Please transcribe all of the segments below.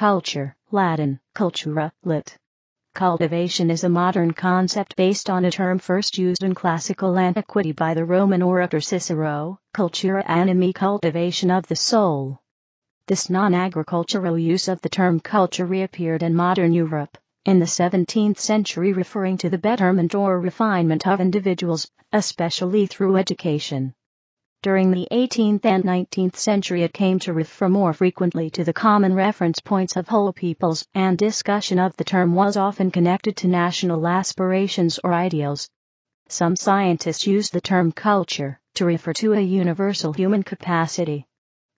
Culture, Latin, cultura, lit. Cultivation is a modern concept based on a term first used in classical antiquity by the Roman orator Cicero, cultura animi cultivation of the soul. This non-agricultural use of the term culture reappeared in modern Europe, in the 17th century referring to the betterment or refinement of individuals, especially through education. During the 18th and 19th century it came to refer more frequently to the common reference points of whole peoples and discussion of the term was often connected to national aspirations or ideals. Some scientists used the term culture to refer to a universal human capacity.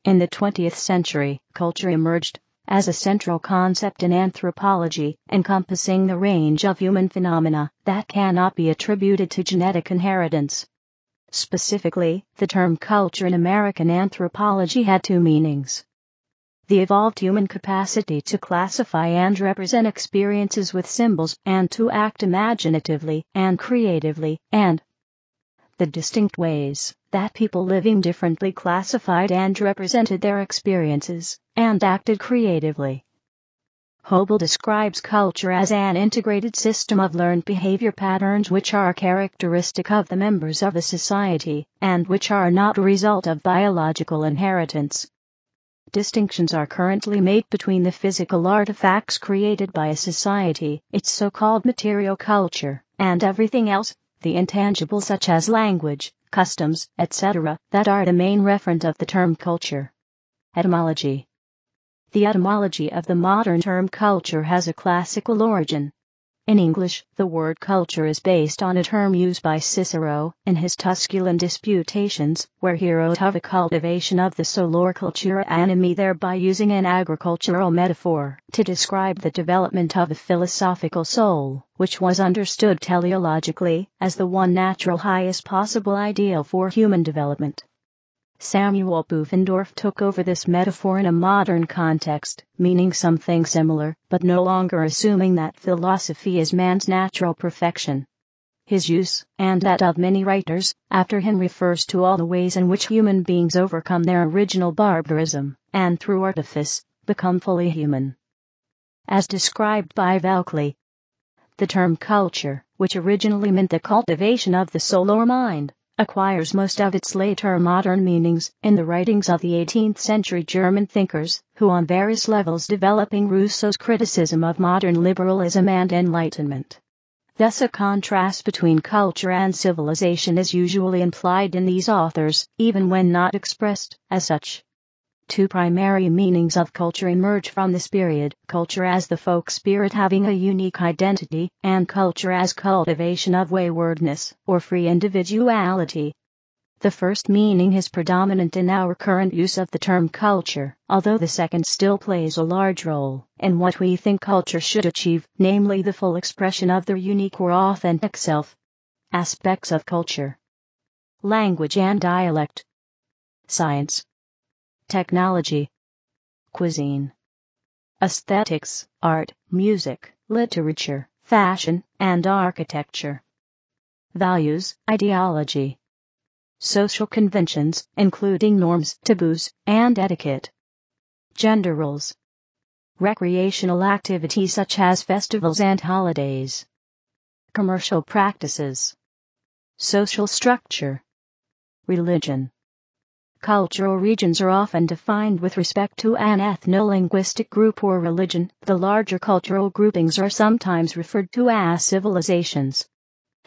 In the 20th century, culture emerged as a central concept in anthropology, encompassing the range of human phenomena that cannot be attributed to genetic inheritance. Specifically, the term culture in American anthropology had two meanings. The evolved human capacity to classify and represent experiences with symbols and to act imaginatively and creatively, and the distinct ways that people living differently classified and represented their experiences and acted creatively. Hobel describes culture as an integrated system of learned behavior patterns which are characteristic of the members of a society, and which are not a result of biological inheritance. Distinctions are currently made between the physical artifacts created by a society, its so-called material culture, and everything else, the intangible such as language, customs, etc., that are the main referent of the term culture. Etymology the etymology of the modern term culture has a classical origin. In English, the word culture is based on a term used by Cicero in his Tusculan Disputations, where he wrote of a cultivation of the solar cultura animi, thereby using an agricultural metaphor to describe the development of a philosophical soul, which was understood teleologically as the one natural highest possible ideal for human development. Samuel Bufendorf took over this metaphor in a modern context, meaning something similar, but no longer assuming that philosophy is man's natural perfection. His use, and that of many writers, after him refers to all the ways in which human beings overcome their original barbarism, and through artifice, become fully human. As described by Valkley, the term culture, which originally meant the cultivation of the soul or mind, acquires most of its later modern meanings in the writings of the 18th century German thinkers, who on various levels developing Rousseau's criticism of modern liberalism and enlightenment. Thus a contrast between culture and civilization is usually implied in these authors, even when not expressed as such. Two primary meanings of culture emerge from this period culture as the folk spirit having a unique identity, and culture as cultivation of waywardness, or free individuality. The first meaning is predominant in our current use of the term culture, although the second still plays a large role in what we think culture should achieve, namely the full expression of their unique or authentic self. Aspects of culture Language and dialect, Science technology, cuisine, aesthetics, art, music, literature, fashion, and architecture, values, ideology, social conventions, including norms, taboos, and etiquette, gender roles, recreational activities such as festivals and holidays, commercial practices, social structure, religion. Cultural regions are often defined with respect to an ethno-linguistic group or religion. The larger cultural groupings are sometimes referred to as civilizations.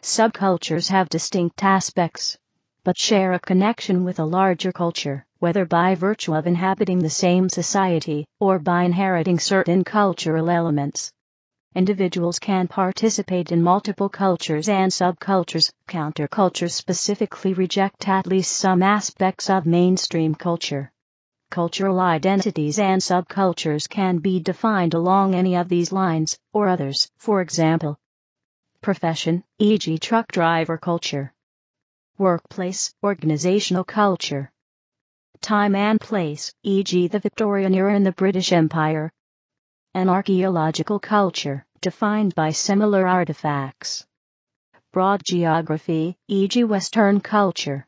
Subcultures have distinct aspects, but share a connection with a larger culture, whether by virtue of inhabiting the same society or by inheriting certain cultural elements individuals can participate in multiple cultures and subcultures. Countercultures specifically reject at least some aspects of mainstream culture. Cultural identities and subcultures can be defined along any of these lines, or others. For example, profession, e.g., truck driver culture, workplace, organizational culture, time and place, e.g., the Victorian era in the British Empire, an archaeological culture defined by similar artifacts. Broad geography, e.g., Western culture.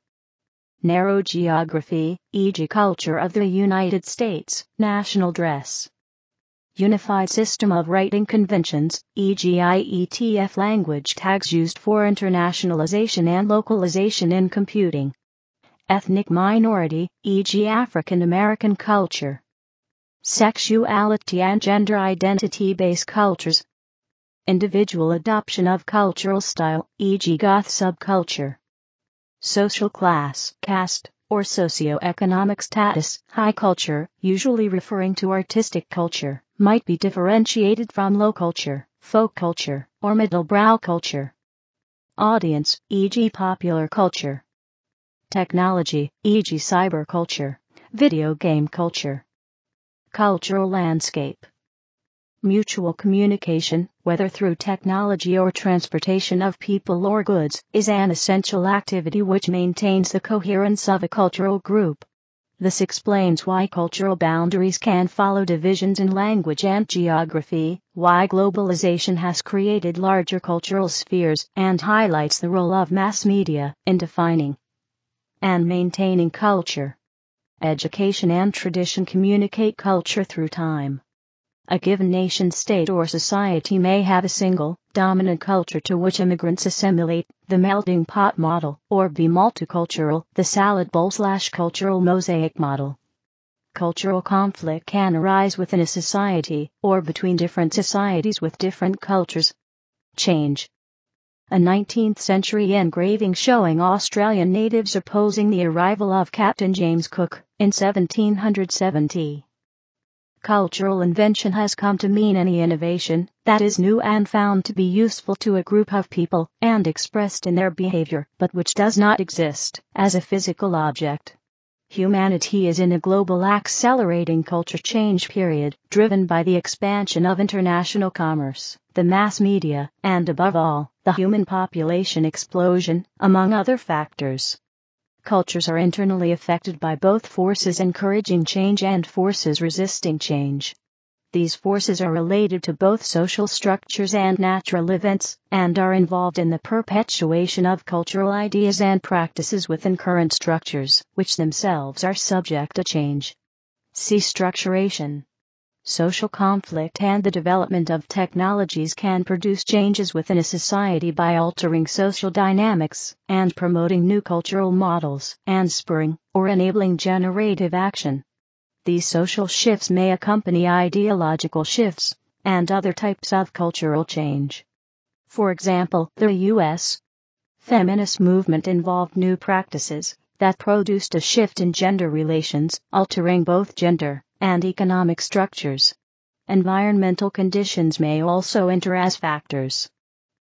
Narrow geography, e.g., culture of the United States, national dress. Unified system of writing conventions, e.g., IETF language tags used for internationalization and localization in computing. Ethnic minority, e.g., African American culture sexuality and gender identity-based cultures, individual adoption of cultural style, e.g. goth subculture, social class, caste, or socioeconomic status, high culture, usually referring to artistic culture, might be differentiated from low culture, folk culture, or middle brow culture. Audience, e.g. popular culture. Technology, e.g. cyber culture, video game culture cultural landscape. Mutual communication, whether through technology or transportation of people or goods, is an essential activity which maintains the coherence of a cultural group. This explains why cultural boundaries can follow divisions in language and geography, why globalization has created larger cultural spheres, and highlights the role of mass media in defining and maintaining culture education and tradition communicate culture through time. A given nation state or society may have a single, dominant culture to which immigrants assimilate, the melting pot model, or be multicultural, the salad bowl slash cultural mosaic model. Cultural conflict can arise within a society, or between different societies with different cultures. Change, a 19th century engraving showing Australian natives opposing the arrival of Captain James Cook in 1770. Cultural invention has come to mean any innovation that is new and found to be useful to a group of people and expressed in their behavior, but which does not exist as a physical object. Humanity is in a global accelerating culture change period, driven by the expansion of international commerce, the mass media, and above all, the human population explosion, among other factors. Cultures are internally affected by both forces encouraging change and forces resisting change. These forces are related to both social structures and natural events, and are involved in the perpetuation of cultural ideas and practices within current structures, which themselves are subject to change. See Structuration social conflict and the development of technologies can produce changes within a society by altering social dynamics and promoting new cultural models and spurring or enabling generative action. These social shifts may accompany ideological shifts and other types of cultural change. For example, the U.S. feminist movement involved new practices that produced a shift in gender relations, altering both gender and economic structures. Environmental conditions may also enter as factors.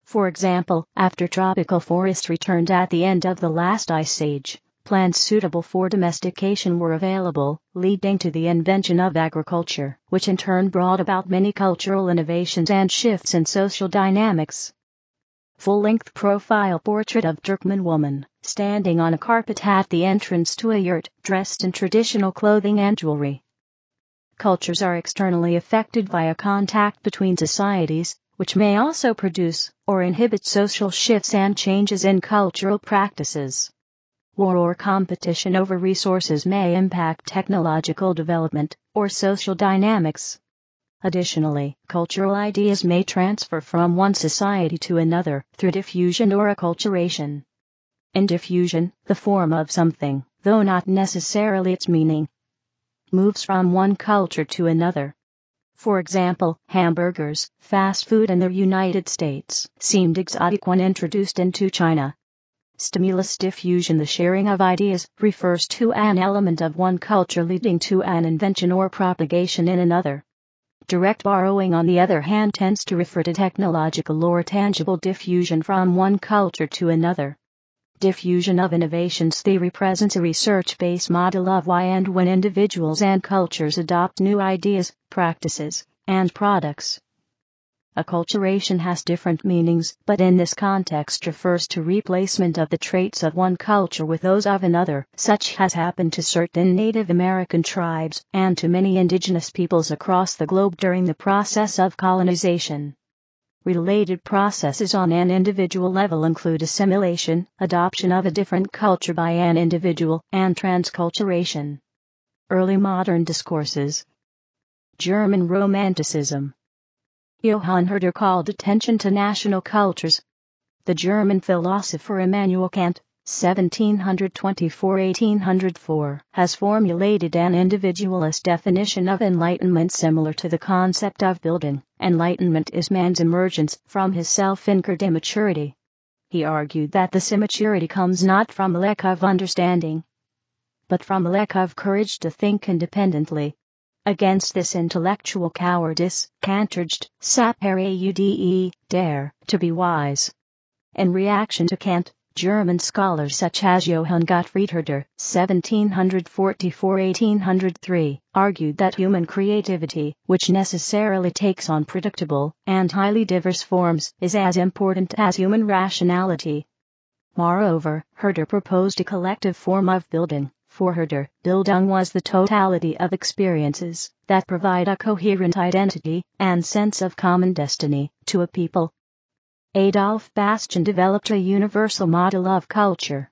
For example, after tropical forests returned at the end of the last ice age, plants suitable for domestication were available, leading to the invention of agriculture, which in turn brought about many cultural innovations and shifts in social dynamics. Full length profile portrait of Turkmen woman, standing on a carpet at the entrance to a yurt, dressed in traditional clothing and jewelry cultures are externally affected via contact between societies, which may also produce or inhibit social shifts and changes in cultural practices. War or competition over resources may impact technological development or social dynamics. Additionally, cultural ideas may transfer from one society to another through diffusion or acculturation. In diffusion, the form of something, though not necessarily its meaning, moves from one culture to another. For example, hamburgers, fast food in the United States seemed exotic when introduced into China. Stimulus diffusion The sharing of ideas refers to an element of one culture leading to an invention or propagation in another. Direct borrowing on the other hand tends to refer to technological or tangible diffusion from one culture to another. Diffusion of innovations theory presents a research-based model of why and when individuals and cultures adopt new ideas, practices, and products. Acculturation has different meanings, but in this context refers to replacement of the traits of one culture with those of another. Such has happened to certain Native American tribes and to many indigenous peoples across the globe during the process of colonization. Related processes on an individual level include assimilation, adoption of a different culture by an individual, and transculturation. Early modern discourses German Romanticism Johann Herder called attention to national cultures. The German philosopher Immanuel Kant 1724-1804, has formulated an individualist definition of enlightenment similar to the concept of building. Enlightenment is man's emergence from his self-incurred immaturity. He argued that this immaturity comes not from a lack of understanding, but from a lack of courage to think independently. Against this intellectual cowardice, Kant urged, sapere ude, dare, to be wise. In reaction to Kant, German scholars such as Johann Gottfried Herder (1744–1803) argued that human creativity, which necessarily takes on predictable and highly diverse forms, is as important as human rationality. Moreover, Herder proposed a collective form of building. For Herder, Bildung was the totality of experiences that provide a coherent identity and sense of common destiny to a people Adolf Bastian developed a universal model of culture.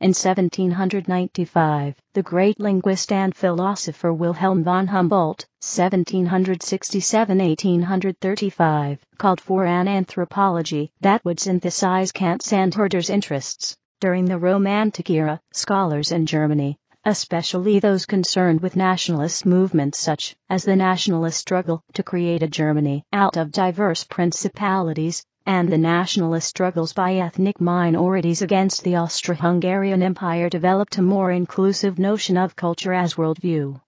In 1795, the great linguist and philosopher Wilhelm von Humboldt, 1767-1835, called for an anthropology that would synthesize Kant's and Herder's interests. During the Romantic era, scholars in Germany, especially those concerned with nationalist movements such as the nationalist struggle to create a Germany out of diverse principalities, and the nationalist struggles by ethnic minorities against the Austro-Hungarian Empire developed a more inclusive notion of culture as worldview.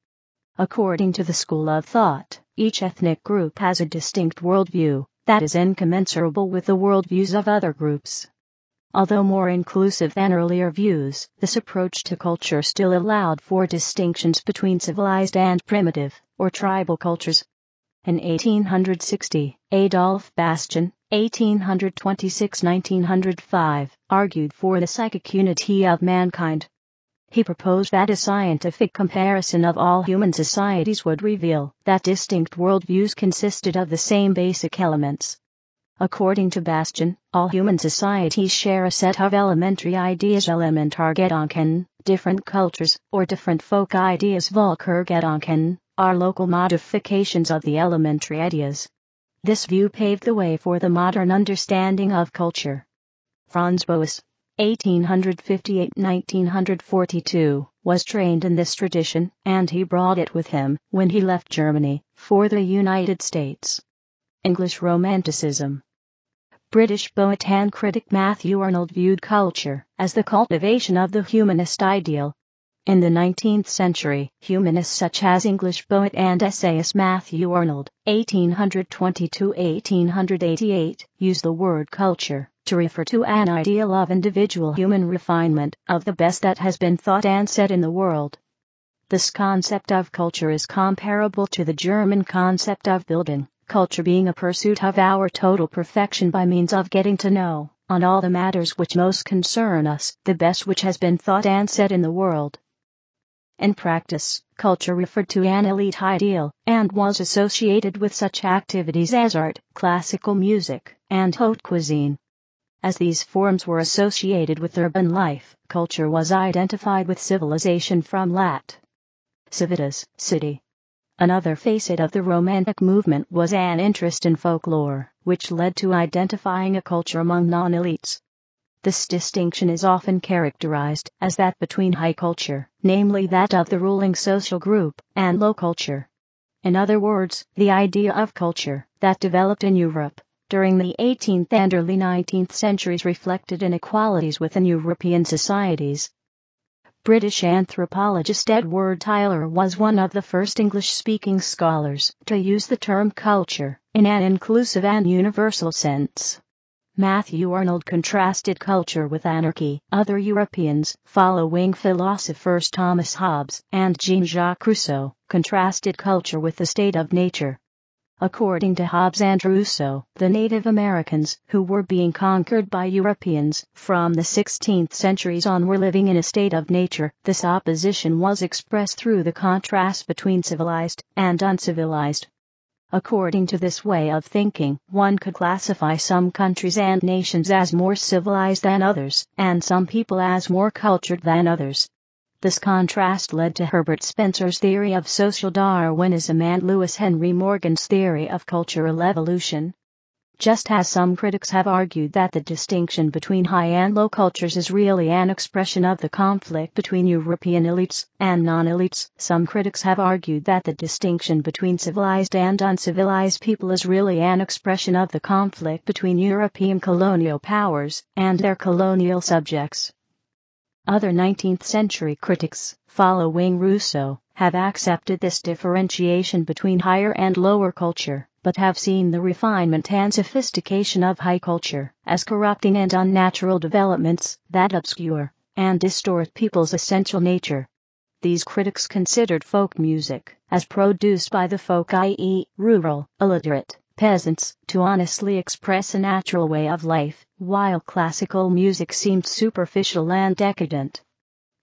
According to the school of thought, each ethnic group has a distinct worldview that is incommensurable with the worldviews of other groups. Although more inclusive than earlier views, this approach to culture still allowed for distinctions between civilized and primitive, or tribal cultures. In 1860, Adolf Bastian, 1826-1905, argued for the psychic unity of mankind. He proposed that a scientific comparison of all human societies would reveal that distinct worldviews consisted of the same basic elements. According to Bastian, all human societies share a set of elementary ideas Gedanken, different cultures, or different folk ideas Volkergedanken, are local modifications of the elementary ideas. This view paved the way for the modern understanding of culture. Franz Boas, 1858-1942, was trained in this tradition, and he brought it with him when he left Germany for the United States. English Romanticism British poet and critic Matthew Arnold viewed culture as the cultivation of the humanist ideal, in the 19th century, humanists such as English poet and essayist Matthew Arnold (1822–1888) used the word culture to refer to an ideal of individual human refinement, of the best that has been thought and said in the world. This concept of culture is comparable to the German concept of Bildung, culture being a pursuit of our total perfection by means of getting to know, on all the matters which most concern us, the best which has been thought and said in the world. In practice culture referred to an elite ideal and was associated with such activities as art, classical music, and haute cuisine. As these forms were associated with urban life, culture was identified with civilization from Lat. Civitas, city. Another facet of the Romantic movement was an interest in folklore, which led to identifying a culture among non-elites. This distinction is often characterized as that between high culture, namely that of the ruling social group, and low culture. In other words, the idea of culture that developed in Europe during the 18th and early 19th centuries reflected inequalities within European societies. British anthropologist Edward Tyler was one of the first English speaking scholars to use the term culture in an inclusive and universal sense. Matthew Arnold contrasted culture with anarchy. Other Europeans, following philosophers Thomas Hobbes and Jean Jacques Rousseau, contrasted culture with the state of nature. According to Hobbes and Rousseau, the Native Americans, who were being conquered by Europeans from the 16th centuries on, were living in a state of nature. This opposition was expressed through the contrast between civilized and uncivilized According to this way of thinking, one could classify some countries and nations as more civilized than others, and some people as more cultured than others. This contrast led to Herbert Spencer's theory of social Darwinism and Lewis Henry Morgan's theory of cultural evolution just as some critics have argued that the distinction between high and low cultures is really an expression of the conflict between European elites and non-elites, some critics have argued that the distinction between civilized and uncivilized people is really an expression of the conflict between European colonial powers and their colonial subjects. Other 19th-century critics, following Rousseau, have accepted this differentiation between higher and lower culture but have seen the refinement and sophistication of high culture as corrupting and unnatural developments that obscure and distort people's essential nature. These critics considered folk music as produced by the folk, i.e., rural, illiterate, peasants, to honestly express a natural way of life, while classical music seemed superficial and decadent.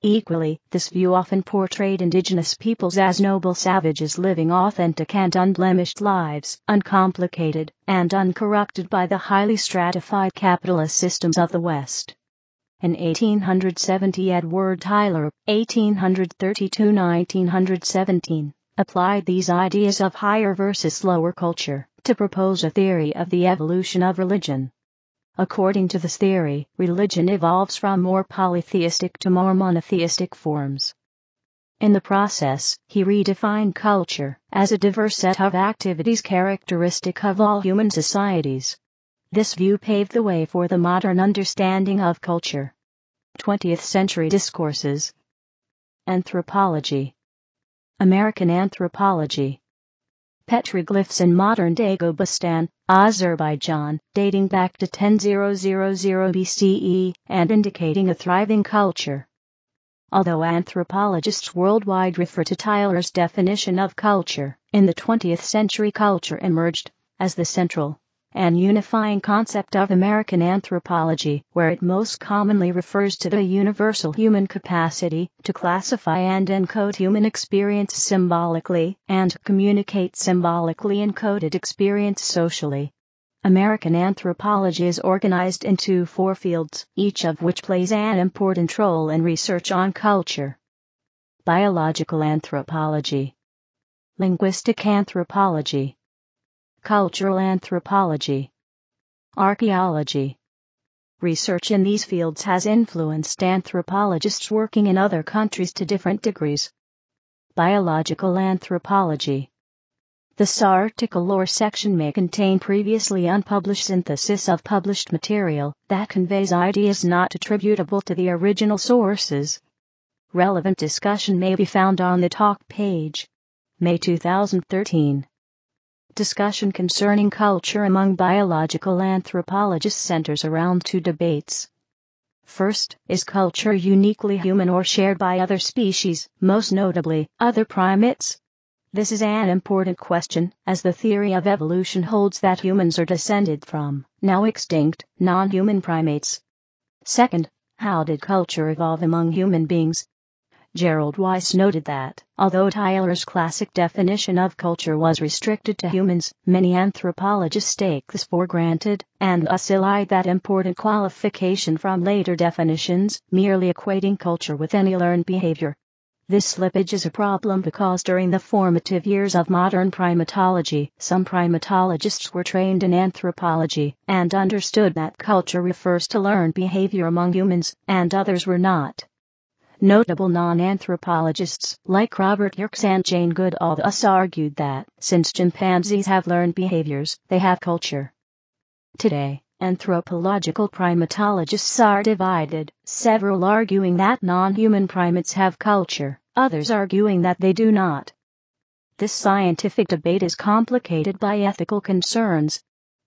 Equally, this view often portrayed indigenous peoples as noble savages living authentic and unblemished lives, uncomplicated and uncorrupted by the highly stratified capitalist systems of the West. In 1870 Edward Tyler, 1832-1917, applied these ideas of higher versus lower culture to propose a theory of the evolution of religion. According to this theory, religion evolves from more polytheistic to more monotheistic forms. In the process, he redefined culture as a diverse set of activities characteristic of all human societies. This view paved the way for the modern understanding of culture. 20th Century Discourses Anthropology American anthropology petroglyphs in modern-day Gobustan, Azerbaijan, dating back to 10000 BCE and indicating a thriving culture. Although anthropologists worldwide refer to Tyler's definition of culture, in the 20th century culture emerged as the central an unifying concept of American anthropology, where it most commonly refers to the universal human capacity to classify and encode human experience symbolically and communicate symbolically encoded experience socially. American anthropology is organized into four fields, each of which plays an important role in research on culture. Biological anthropology, linguistic anthropology, cultural anthropology, archaeology. Research in these fields has influenced anthropologists working in other countries to different degrees. Biological anthropology. This article or section may contain previously unpublished synthesis of published material that conveys ideas not attributable to the original sources. Relevant discussion may be found on the talk page. May 2013. Discussion concerning culture among biological anthropologists centers around two debates. First, is culture uniquely human or shared by other species, most notably, other primates? This is an important question, as the theory of evolution holds that humans are descended from, now extinct, non human primates. Second, how did culture evolve among human beings, Gerald Weiss noted that, although Tyler's classic definition of culture was restricted to humans, many anthropologists take this for granted, and thus elide that important qualification from later definitions, merely equating culture with any learned behavior. This slippage is a problem because during the formative years of modern primatology, some primatologists were trained in anthropology and understood that culture refers to learned behavior among humans, and others were not. Notable non-anthropologists like Robert Yerkes and Jane Goodall thus argued that since chimpanzees have learned behaviors, they have culture. Today, anthropological primatologists are divided, several arguing that non-human primates have culture, others arguing that they do not. This scientific debate is complicated by ethical concerns,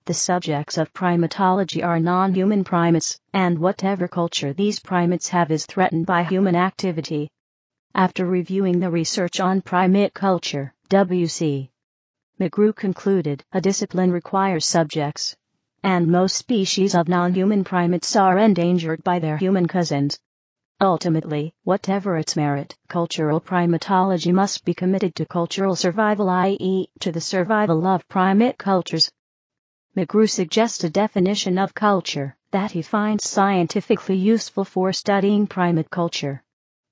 the subjects of primatology are non-human primates, and whatever culture these primates have is threatened by human activity. After reviewing the research on primate culture, W.C. McGrew concluded a discipline requires subjects, and most species of non-human primates are endangered by their human cousins. Ultimately, whatever its merit, cultural primatology must be committed to cultural survival i.e., to the survival of primate cultures. McGrew suggests a definition of culture that he finds scientifically useful for studying primate culture.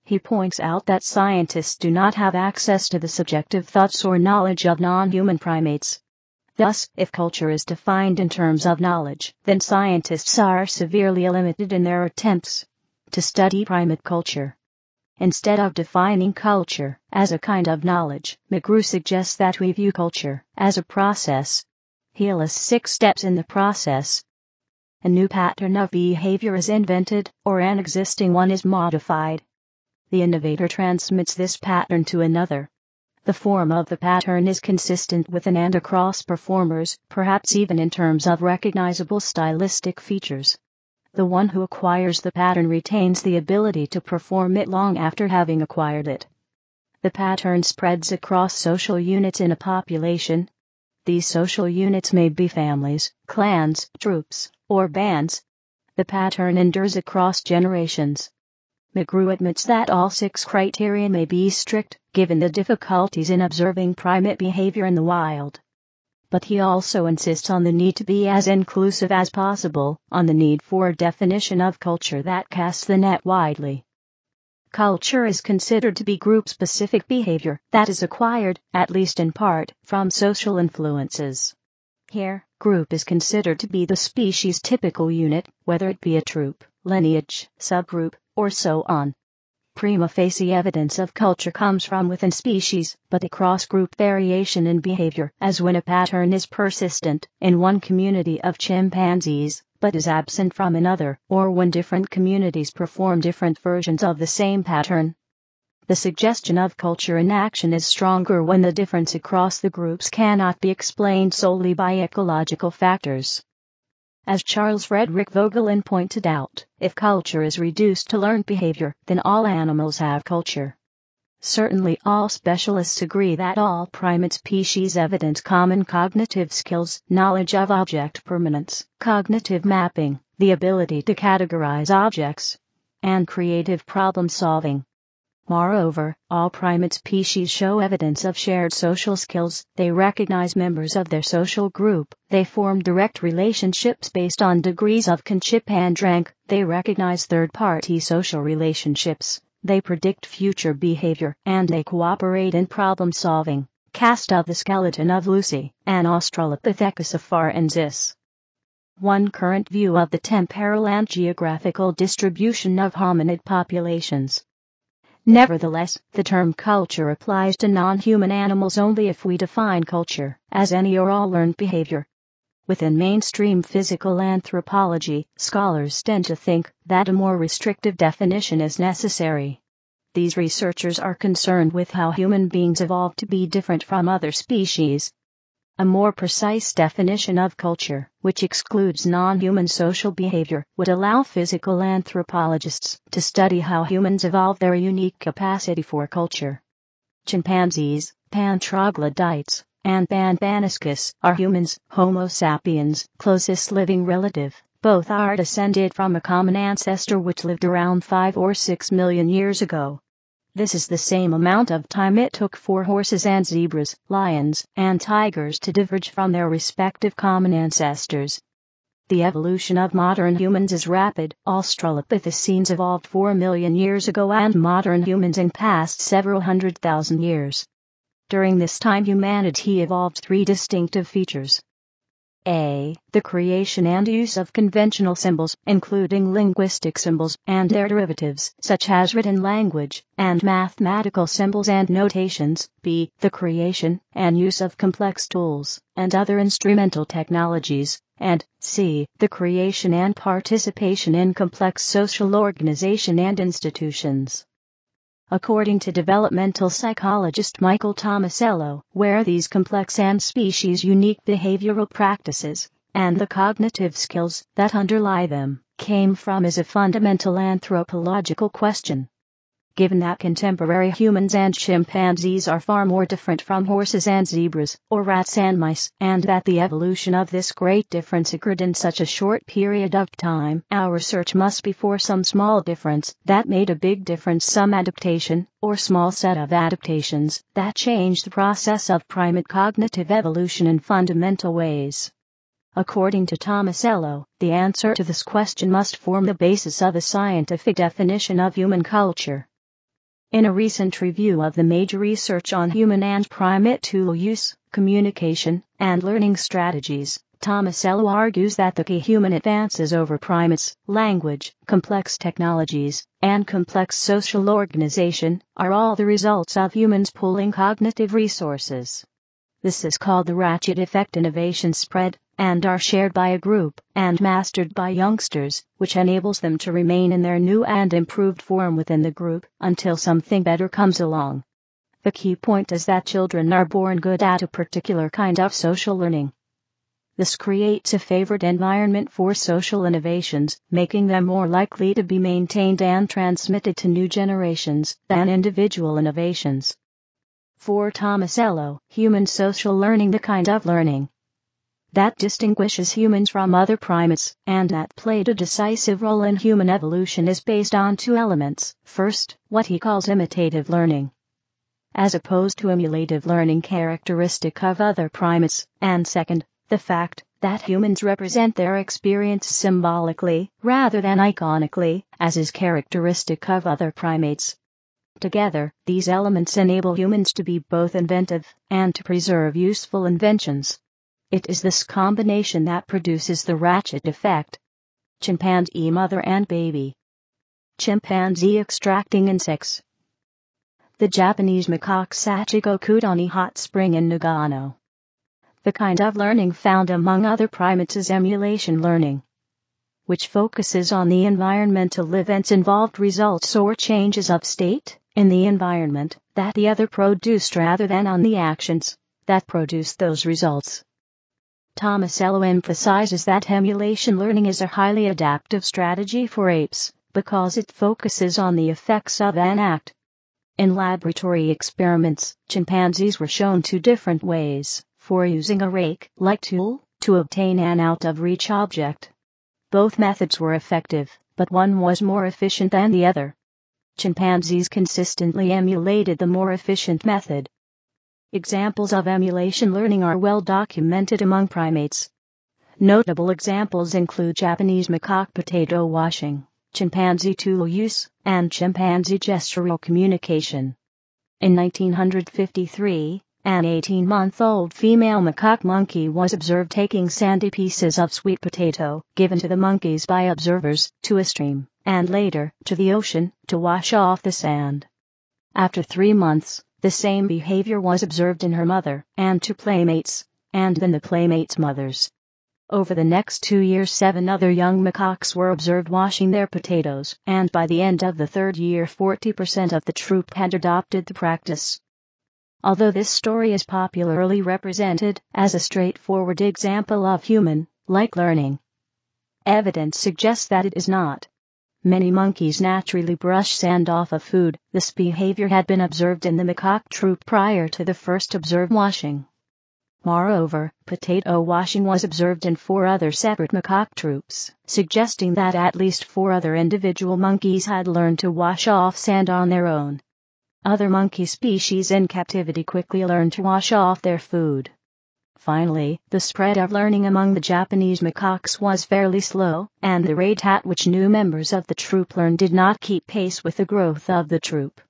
He points out that scientists do not have access to the subjective thoughts or knowledge of non human primates. Thus, if culture is defined in terms of knowledge, then scientists are severely limited in their attempts to study primate culture. Instead of defining culture as a kind of knowledge, McGrew suggests that we view culture as a process Heal is six steps in the process. A new pattern of behavior is invented, or an existing one is modified. The innovator transmits this pattern to another. The form of the pattern is consistent with an and across performers, perhaps even in terms of recognizable stylistic features. The one who acquires the pattern retains the ability to perform it long after having acquired it. The pattern spreads across social units in a population, these social units may be families, clans, troops, or bands. The pattern endures across generations. McGrew admits that all six criteria may be strict, given the difficulties in observing primate behavior in the wild. But he also insists on the need to be as inclusive as possible, on the need for a definition of culture that casts the net widely. Culture is considered to be group-specific behavior that is acquired, at least in part, from social influences. Here, group is considered to be the species typical unit, whether it be a troop, lineage, subgroup, or so on prima facie evidence of culture comes from within species, but the cross-group variation in behavior as when a pattern is persistent in one community of chimpanzees, but is absent from another, or when different communities perform different versions of the same pattern. The suggestion of culture in action is stronger when the difference across the groups cannot be explained solely by ecological factors. As Charles Frederick Vogelin pointed out, if culture is reduced to learned behavior, then all animals have culture. Certainly all specialists agree that all primate species evident common cognitive skills, knowledge of object permanence, cognitive mapping, the ability to categorize objects, and creative problem solving. Moreover, all primate species show evidence of shared social skills, they recognize members of their social group, they form direct relationships based on degrees of kinship and rank, they recognize third-party social relationships, they predict future behavior, and they cooperate in problem solving. Cast of the skeleton of Lucy, an Australopithecus afarensis. One current view of the temporal and geographical distribution of hominid populations Nevertheless, the term culture applies to non-human animals only if we define culture as any or all learned behavior. Within mainstream physical anthropology, scholars tend to think that a more restrictive definition is necessary. These researchers are concerned with how human beings evolved to be different from other species, a more precise definition of culture, which excludes non-human social behavior, would allow physical anthropologists to study how humans evolve their unique capacity for culture. Chimpanzees, pantroglodytes, and paniscus are humans, Homo sapiens, closest living relative. Both are descended from a common ancestor which lived around 5 or 6 million years ago. This is the same amount of time it took for horses and zebras, lions and tigers to diverge from their respective common ancestors. The evolution of modern humans is rapid. Australopithecines evolved 4 million years ago and modern humans in past several hundred thousand years. During this time humanity evolved three distinctive features. A. The creation and use of conventional symbols, including linguistic symbols and their derivatives, such as written language, and mathematical symbols and notations. B. The creation and use of complex tools and other instrumental technologies. And C. The creation and participation in complex social organization and institutions according to developmental psychologist Michael Tomasello, where these complex and species unique behavioral practices and the cognitive skills that underlie them came from is a fundamental anthropological question given that contemporary humans and chimpanzees are far more different from horses and zebras, or rats and mice, and that the evolution of this great difference occurred in such a short period of time. Our search must be for some small difference that made a big difference, some adaptation, or small set of adaptations that changed the process of primate cognitive evolution in fundamental ways. According to Ello, the answer to this question must form the basis of a scientific definition of human culture. In a recent review of the major research on human and primate tool use, communication, and learning strategies, Thomasello argues that the key human advances over primates, language, complex technologies, and complex social organization, are all the results of humans pooling cognitive resources. This is called the ratchet effect innovation spread, and are shared by a group and mastered by youngsters, which enables them to remain in their new and improved form within the group until something better comes along. The key point is that children are born good at a particular kind of social learning. This creates a favored environment for social innovations, making them more likely to be maintained and transmitted to new generations than individual innovations. For Tomasello, human social learning the kind of learning that distinguishes humans from other primates, and that played a decisive role in human evolution is based on two elements. First, what he calls imitative learning, as opposed to emulative learning characteristic of other primates, and second, the fact that humans represent their experience symbolically rather than iconically, as is characteristic of other primates. Together, these elements enable humans to be both inventive and to preserve useful inventions. It is this combination that produces the ratchet effect. Chimpanzee mother and baby. Chimpanzee extracting insects. The Japanese macaque Sachigo Kudani hot spring in Nagano. The kind of learning found among other primates is emulation learning, which focuses on the environmental events involved results or changes of state in the environment that the other produced rather than on the actions that produce those results. Tomasello emphasizes that emulation learning is a highly adaptive strategy for apes because it focuses on the effects of an act. In laboratory experiments, chimpanzees were shown two different ways for using a rake-like tool to obtain an out-of-reach object. Both methods were effective, but one was more efficient than the other. Chimpanzees consistently emulated the more efficient method, Examples of emulation learning are well documented among primates. Notable examples include Japanese macaque potato washing, chimpanzee tool use, and chimpanzee gestural communication. In 1953, an 18 month old female macaque monkey was observed taking sandy pieces of sweet potato, given to the monkeys by observers, to a stream, and later, to the ocean, to wash off the sand. After three months, the same behavior was observed in her mother, and two playmates, and then the playmates' mothers. Over the next two years seven other young macaques were observed washing their potatoes, and by the end of the third year 40% of the troop had adopted the practice. Although this story is popularly represented as a straightforward example of human, like learning, evidence suggests that it is not. Many monkeys naturally brush sand off of food. This behavior had been observed in the macaque troop prior to the first observed washing. Moreover, potato washing was observed in four other separate macaque troops, suggesting that at least four other individual monkeys had learned to wash off sand on their own. Other monkey species in captivity quickly learn to wash off their food. Finally, the spread of learning among the Japanese macaques was fairly slow, and the rate at which new members of the troop learned did not keep pace with the growth of the troop.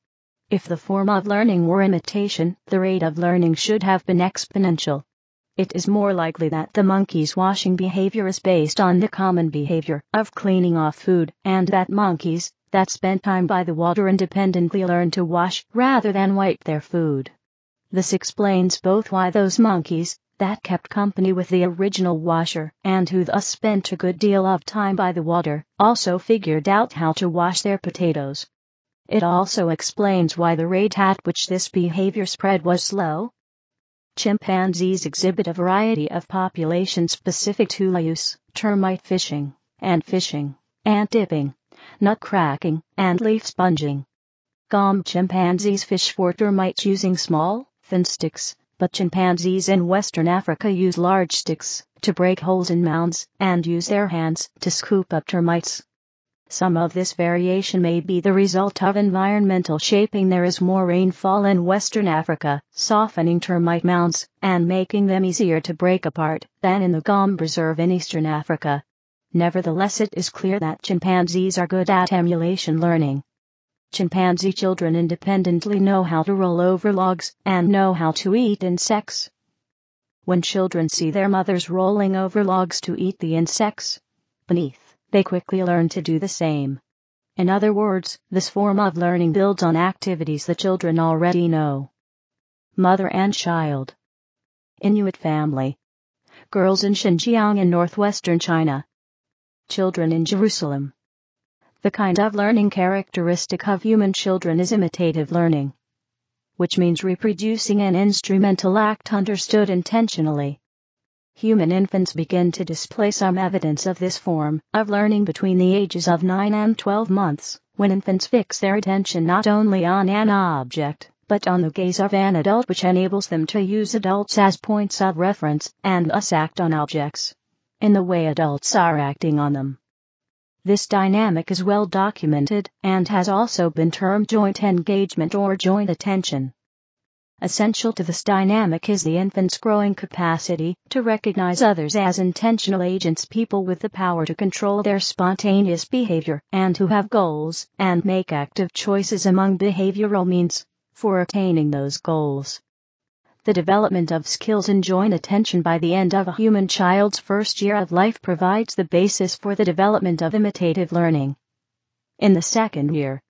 If the form of learning were imitation, the rate of learning should have been exponential. It is more likely that the monkey's washing behavior is based on the common behavior of cleaning off food, and that monkeys that spend time by the water independently learn to wash rather than wipe their food. This explains both why those monkeys that kept company with the original washer and who thus spent a good deal of time by the water, also figured out how to wash their potatoes. It also explains why the rate at which this behavior spread was slow. Chimpanzees exhibit a variety of population-specific tula use, termite fishing, and fishing, ant dipping, nut cracking, and leaf sponging. Gom chimpanzees fish for termites using small, thin sticks, but chimpanzees in Western Africa use large sticks to break holes in mounds and use their hands to scoop up termites. Some of this variation may be the result of environmental shaping. There is more rainfall in Western Africa, softening termite mounds and making them easier to break apart than in the Gombe Reserve in Eastern Africa. Nevertheless, it is clear that chimpanzees are good at emulation learning. Chimpanzee children independently know how to roll over logs and know how to eat insects. When children see their mothers rolling over logs to eat the insects beneath, they quickly learn to do the same. In other words, this form of learning builds on activities the children already know. Mother and Child Inuit Family Girls in Xinjiang in northwestern China Children in Jerusalem the kind of learning characteristic of human children is imitative learning, which means reproducing an instrumental act understood intentionally. Human infants begin to display some evidence of this form of learning between the ages of 9 and 12 months, when infants fix their attention not only on an object, but on the gaze of an adult which enables them to use adults as points of reference and thus act on objects in the way adults are acting on them. This dynamic is well documented and has also been termed joint engagement or joint attention. Essential to this dynamic is the infant's growing capacity to recognize others as intentional agents, people with the power to control their spontaneous behavior and who have goals and make active choices among behavioral means for attaining those goals the development of skills and joint attention by the end of a human child's first year of life provides the basis for the development of imitative learning. In the second year,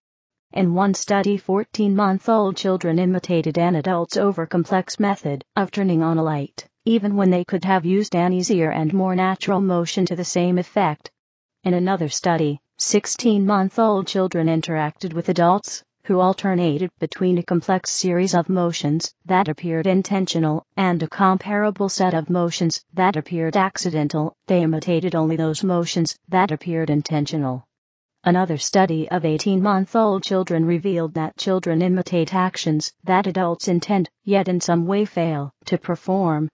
in one study 14-month-old children imitated an adult's over-complex method of turning on a light, even when they could have used an easier and more natural motion to the same effect. In another study, 16-month-old children interacted with adults who alternated between a complex series of motions that appeared intentional and a comparable set of motions that appeared accidental, they imitated only those motions that appeared intentional. Another study of 18 month old children revealed that children imitate actions that adults intend, yet in some way fail, to perform.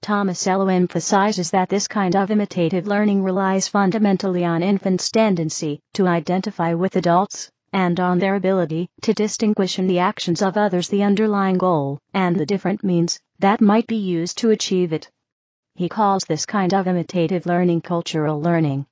Thomasello emphasizes that this kind of imitative learning relies fundamentally on infants' tendency to identify with adults and on their ability to distinguish in the actions of others the underlying goal and the different means that might be used to achieve it. He calls this kind of imitative learning cultural learning.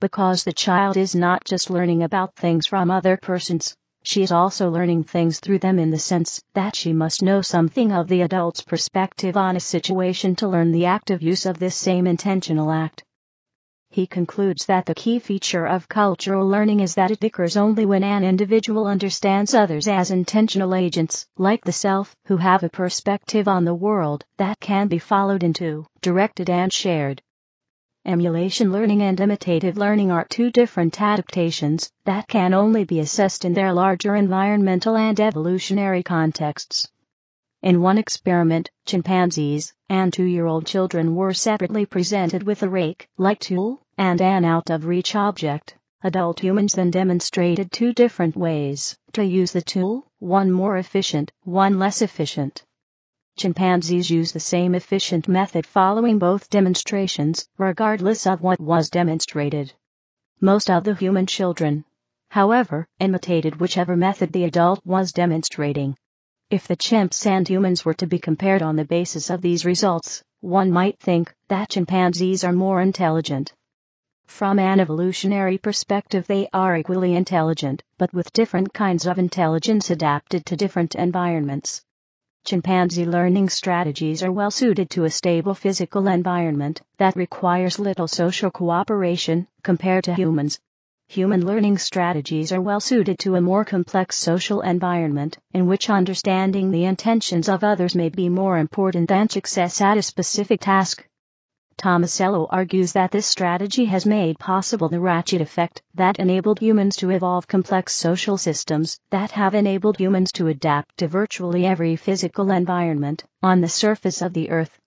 Because the child is not just learning about things from other persons, she is also learning things through them in the sense that she must know something of the adult's perspective on a situation to learn the active use of this same intentional act. He concludes that the key feature of cultural learning is that it occurs only when an individual understands others as intentional agents, like the self, who have a perspective on the world that can be followed into, directed and shared. Emulation learning and imitative learning are two different adaptations that can only be assessed in their larger environmental and evolutionary contexts. In one experiment, chimpanzees and two-year-old children were separately presented with a rake-like tool and an out-of-reach object. Adult humans then demonstrated two different ways to use the tool, one more efficient, one less efficient. Chimpanzees used the same efficient method following both demonstrations, regardless of what was demonstrated. Most of the human children, however, imitated whichever method the adult was demonstrating. If the chimps and humans were to be compared on the basis of these results, one might think that chimpanzees are more intelligent. From an evolutionary perspective, they are equally intelligent, but with different kinds of intelligence adapted to different environments. Chimpanzee learning strategies are well suited to a stable physical environment that requires little social cooperation compared to humans human learning strategies are well suited to a more complex social environment, in which understanding the intentions of others may be more important than success at a specific task. Tomasello argues that this strategy has made possible the ratchet effect that enabled humans to evolve complex social systems that have enabled humans to adapt to virtually every physical environment on the surface of the earth.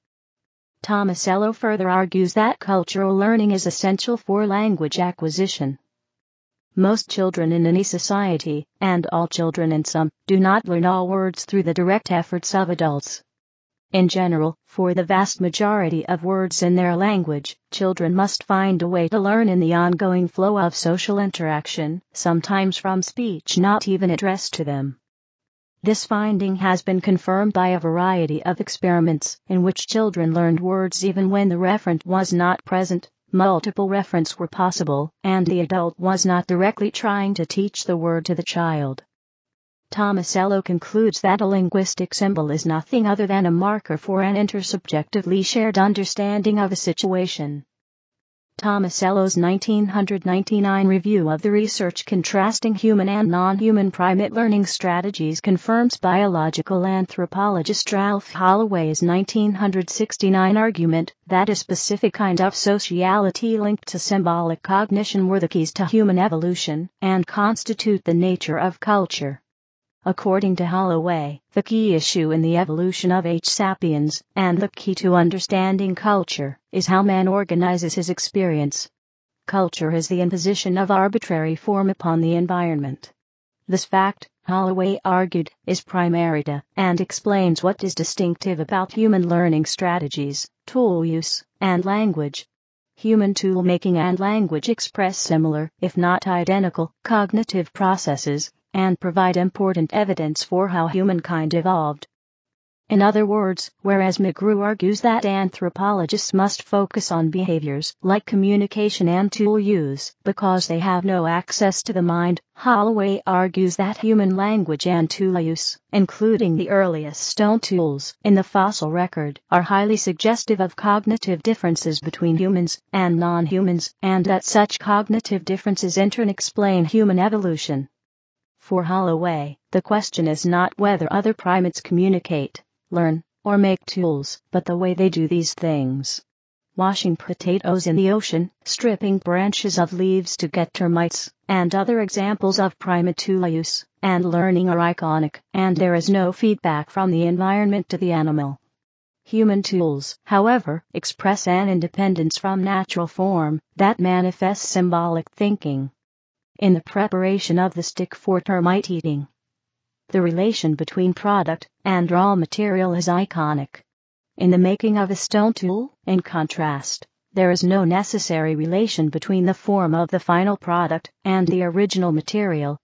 Tomasello further argues that cultural learning is essential for language acquisition most children in any society, and all children in some, do not learn all words through the direct efforts of adults. In general, for the vast majority of words in their language, children must find a way to learn in the ongoing flow of social interaction, sometimes from speech not even addressed to them. This finding has been confirmed by a variety of experiments in which children learned words even when the referent was not present, multiple reference were possible, and the adult was not directly trying to teach the word to the child. Tomasello concludes that a linguistic symbol is nothing other than a marker for an intersubjectively shared understanding of a situation. Tomasello's 1999 review of the research contrasting human and non-human primate learning strategies confirms biological anthropologist Ralph Holloway's 1969 argument that a specific kind of sociality linked to symbolic cognition were the keys to human evolution and constitute the nature of culture. According to Holloway, the key issue in the evolution of H. sapiens, and the key to understanding culture, is how man organizes his experience. Culture is the imposition of arbitrary form upon the environment. This fact, Holloway argued, is primary to and explains what is distinctive about human learning strategies, tool use, and language. Human tool making and language express similar, if not identical, cognitive processes, and provide important evidence for how humankind evolved. In other words, whereas McGrew argues that anthropologists must focus on behaviors like communication and tool use because they have no access to the mind, Holloway argues that human language and tool use, including the earliest stone tools in the fossil record, are highly suggestive of cognitive differences between humans and non-humans and that such cognitive differences in turn explain human evolution. For Holloway, the question is not whether other primates communicate, learn, or make tools, but the way they do these things. Washing potatoes in the ocean, stripping branches of leaves to get termites, and other examples of tool use and learning are iconic, and there is no feedback from the environment to the animal. Human tools, however, express an independence from natural form that manifests symbolic thinking in the preparation of the stick for termite eating. The relation between product and raw material is iconic. In the making of a stone tool, in contrast, there is no necessary relation between the form of the final product and the original material,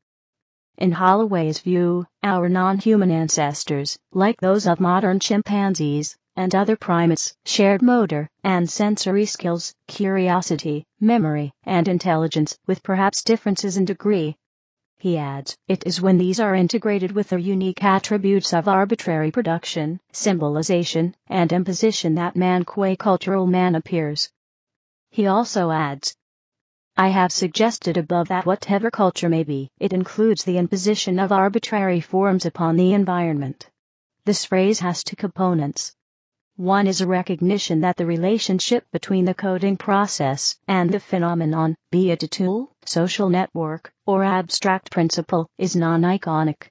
in Holloway's view, our non-human ancestors, like those of modern chimpanzees and other primates, shared motor and sensory skills, curiosity, memory, and intelligence with perhaps differences in degree. He adds, it is when these are integrated with the unique attributes of arbitrary production, symbolization, and imposition that qua cultural man appears. He also adds, I have suggested above that whatever culture may be, it includes the imposition of arbitrary forms upon the environment. This phrase has two components. One is a recognition that the relationship between the coding process and the phenomenon, be it a tool, social network, or abstract principle, is non iconic.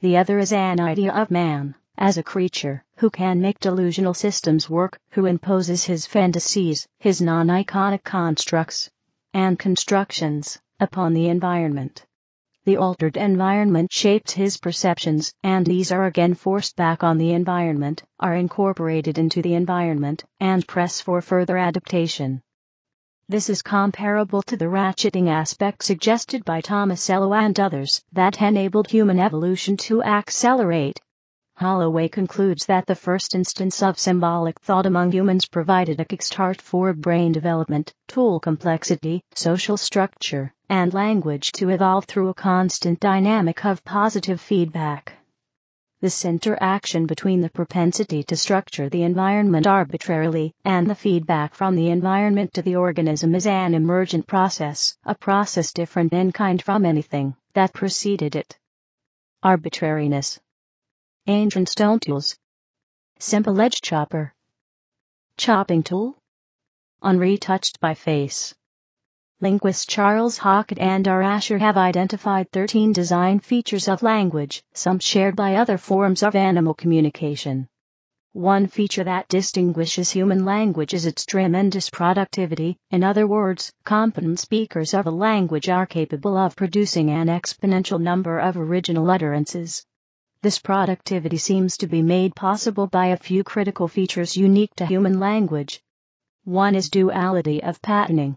The other is an idea of man, as a creature, who can make delusional systems work, who imposes his fantasies, his non iconic constructs, and constructions upon the environment. The altered environment shaped his perceptions, and these are again forced back on the environment, are incorporated into the environment, and press for further adaptation. This is comparable to the ratcheting aspect suggested by Tomasello and others that enabled human evolution to accelerate Holloway concludes that the first instance of symbolic thought among humans provided a kickstart for brain development, tool complexity, social structure, and language to evolve through a constant dynamic of positive feedback. This interaction between the propensity to structure the environment arbitrarily and the feedback from the environment to the organism is an emergent process, a process different in kind from anything that preceded it. Arbitrariness Ancient stone tools. Simple edge chopper. Chopping tool. Unretouched by face. Linguists Charles Hockett and R. Asher have identified 13 design features of language, some shared by other forms of animal communication. One feature that distinguishes human language is its tremendous productivity, in other words, competent speakers of a language are capable of producing an exponential number of original utterances. This productivity seems to be made possible by a few critical features unique to human language. One is duality of patterning,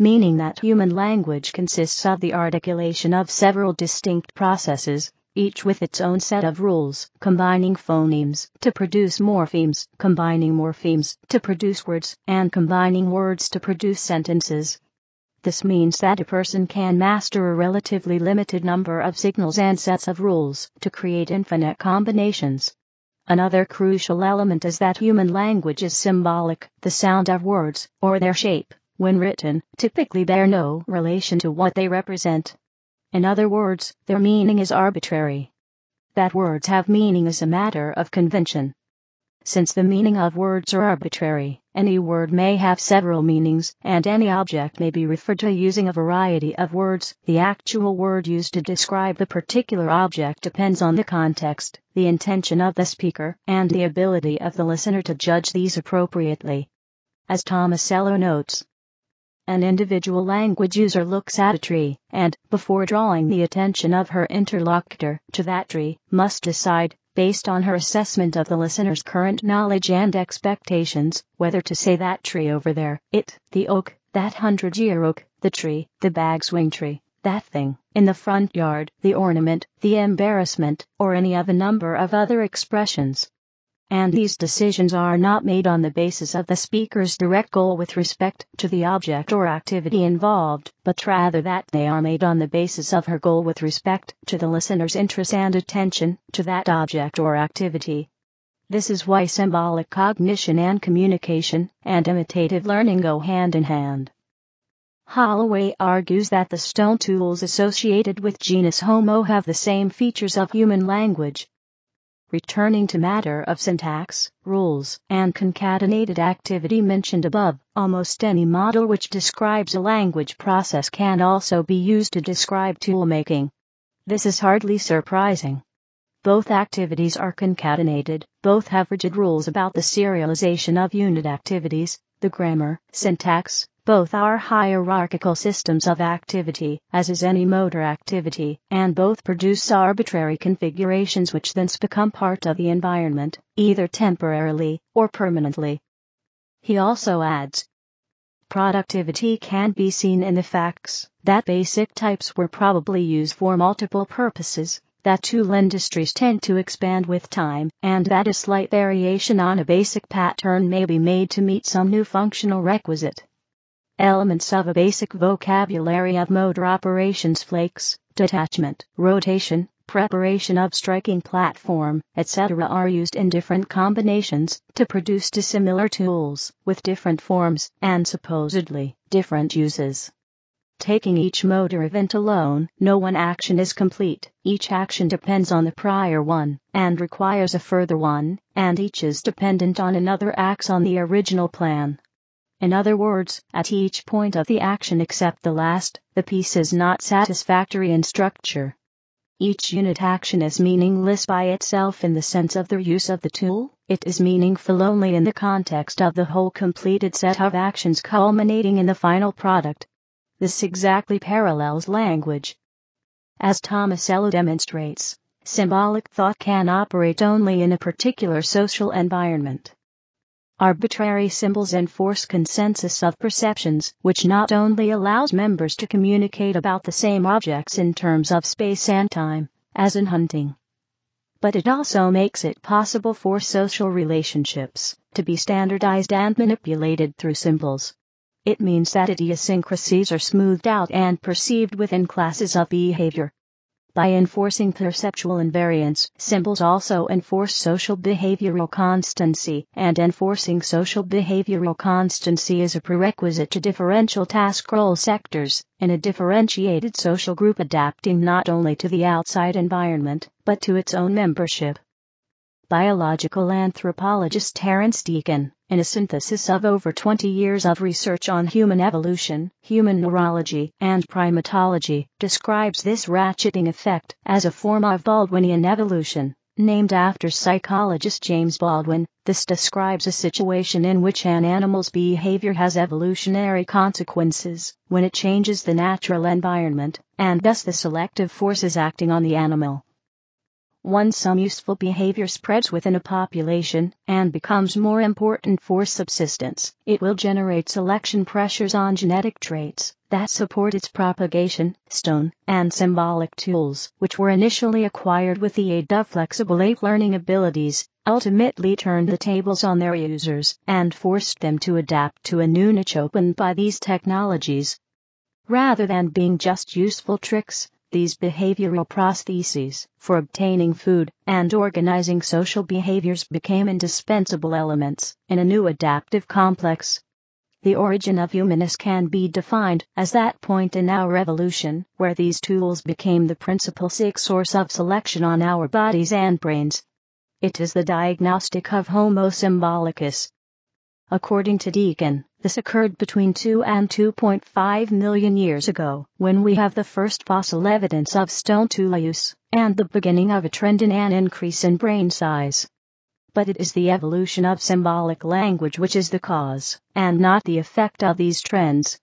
meaning that human language consists of the articulation of several distinct processes, each with its own set of rules, combining phonemes to produce morphemes, combining morphemes to produce words, and combining words to produce sentences. This means that a person can master a relatively limited number of signals and sets of rules to create infinite combinations. Another crucial element is that human language is symbolic. The sound of words, or their shape, when written, typically bear no relation to what they represent. In other words, their meaning is arbitrary. That words have meaning is a matter of convention. Since the meaning of words are arbitrary, any word may have several meanings, and any object may be referred to using a variety of words. The actual word used to describe the particular object depends on the context, the intention of the speaker, and the ability of the listener to judge these appropriately. As Tomasello notes, an individual language user looks at a tree, and, before drawing the attention of her interlocutor to that tree, must decide based on her assessment of the listener's current knowledge and expectations, whether to say that tree over there, it, the oak, that hundred year oak, the tree, the bag swing tree, that thing, in the front yard, the ornament, the embarrassment, or any of a number of other expressions and these decisions are not made on the basis of the speaker's direct goal with respect to the object or activity involved, but rather that they are made on the basis of her goal with respect to the listener's interest and attention to that object or activity. This is why symbolic cognition and communication and imitative learning go hand in hand. Holloway argues that the stone tools associated with genus Homo have the same features of human language, returning to matter of syntax, rules, and concatenated activity mentioned above, almost any model which describes a language process can also be used to describe toolmaking. This is hardly surprising. Both activities are concatenated, both have rigid rules about the serialization of unit activities, the grammar, syntax, both are hierarchical systems of activity, as is any motor activity, and both produce arbitrary configurations which thence become part of the environment, either temporarily or permanently. He also adds, productivity can be seen in the facts that basic types were probably used for multiple purposes, that tool industries tend to expand with time, and that a slight variation on a basic pattern may be made to meet some new functional requisite elements of a basic vocabulary of motor operations flakes, detachment, rotation, preparation of striking platform, etc. are used in different combinations to produce dissimilar tools with different forms and supposedly different uses. Taking each motor event alone, no one action is complete. Each action depends on the prior one and requires a further one, and each is dependent on another acts on the original plan. In other words, at each point of the action except the last, the piece is not satisfactory in structure. Each unit action is meaningless by itself in the sense of the use of the tool, it is meaningful only in the context of the whole completed set of actions culminating in the final product. This exactly parallels language. As Tomasello demonstrates, symbolic thought can operate only in a particular social environment arbitrary symbols enforce consensus of perceptions, which not only allows members to communicate about the same objects in terms of space and time, as in hunting, but it also makes it possible for social relationships to be standardized and manipulated through symbols. It means that idiosyncrasies are smoothed out and perceived within classes of behavior. By enforcing perceptual invariance, symbols also enforce social behavioral constancy, and enforcing social behavioral constancy is a prerequisite to differential task role sectors in a differentiated social group adapting not only to the outside environment, but to its own membership. Biological anthropologist Terence Deacon in a synthesis of over 20 years of research on human evolution, human neurology, and primatology, describes this ratcheting effect as a form of Baldwinian evolution. Named after psychologist James Baldwin, this describes a situation in which an animal's behavior has evolutionary consequences when it changes the natural environment, and thus the selective forces acting on the animal. Once some useful behavior spreads within a population and becomes more important for subsistence, it will generate selection pressures on genetic traits that support its propagation, stone, and symbolic tools, which were initially acquired with the aid of flexible ape learning abilities, ultimately turned the tables on their users and forced them to adapt to a new niche opened by these technologies. Rather than being just useful tricks, these behavioral prostheses for obtaining food and organizing social behaviors became indispensable elements in a new adaptive complex. The origin of humanness can be defined as that point in our evolution where these tools became the principal source of selection on our bodies and brains. It is the diagnostic of Homo symbolicus. According to Deacon, this occurred between 2 and 2.5 million years ago, when we have the first fossil evidence of stone tool use, and the beginning of a trend in an increase in brain size. But it is the evolution of symbolic language which is the cause, and not the effect of these trends.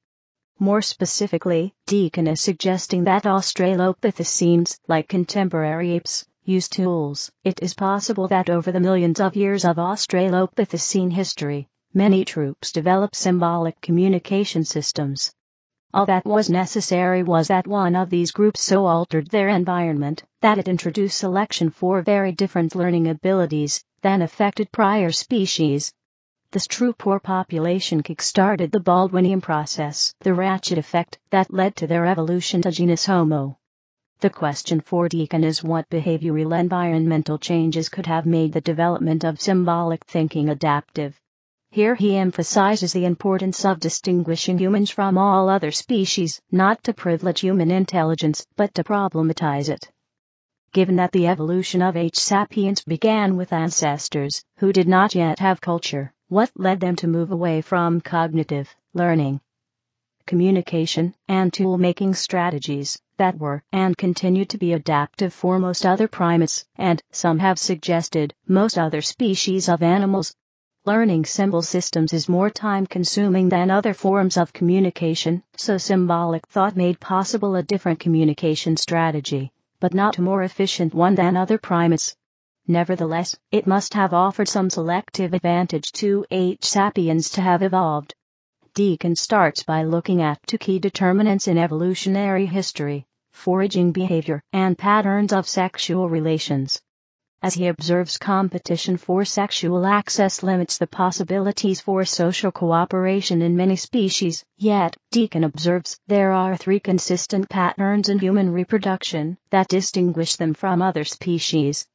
More specifically, Deacon is suggesting that Australopithecines, like contemporary apes, use tools. It is possible that over the millions of years of Australopithecine history, many troops developed symbolic communication systems. All that was necessary was that one of these groups so altered their environment that it introduced selection for very different learning abilities than affected prior species. This true poor population kick-started the Baldwinian process, the ratchet effect that led to their evolution to genus Homo. The question for Deacon is what behavioral environmental changes could have made the development of symbolic thinking adaptive. Here he emphasizes the importance of distinguishing humans from all other species, not to privilege human intelligence, but to problematize it. Given that the evolution of H. sapiens began with ancestors, who did not yet have culture, what led them to move away from cognitive learning, communication, and tool making strategies that were and continue to be adaptive for most other primates, and some have suggested most other species of animals learning symbol systems is more time-consuming than other forms of communication, so symbolic thought made possible a different communication strategy, but not a more efficient one than other primates. Nevertheless, it must have offered some selective advantage to H. sapiens to have evolved. Deacon starts by looking at two key determinants in evolutionary history, foraging behavior and patterns of sexual relations as he observes competition for sexual access limits the possibilities for social cooperation in many species. Yet, Deacon observes there are three consistent patterns in human reproduction that distinguish them from other species.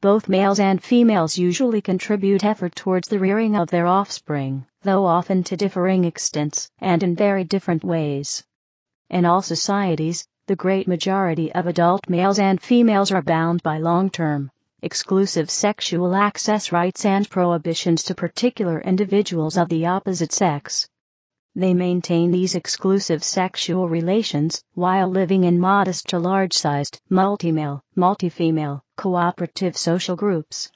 Both males and females usually contribute effort towards the rearing of their offspring, though often to differing extents and in very different ways. In all societies, the great majority of adult males and females are bound by long-term exclusive sexual access rights and prohibitions to particular individuals of the opposite sex. They maintain these exclusive sexual relations while living in modest to large-sized, multi-male, multi-female, cooperative social groups.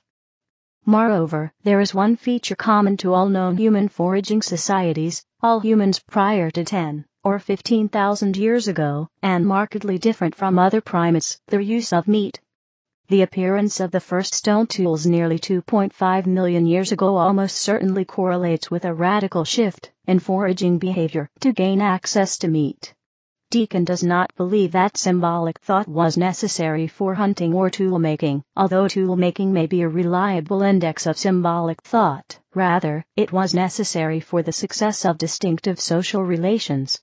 Moreover, there is one feature common to all known human foraging societies, all humans prior to 10 or 15,000 years ago, and markedly different from other primates, their use of meat. The appearance of the first stone tools nearly 2.5 million years ago almost certainly correlates with a radical shift in foraging behavior to gain access to meat. Deacon does not believe that symbolic thought was necessary for hunting or tool making, although tool making may be a reliable index of symbolic thought. Rather, it was necessary for the success of distinctive social relations,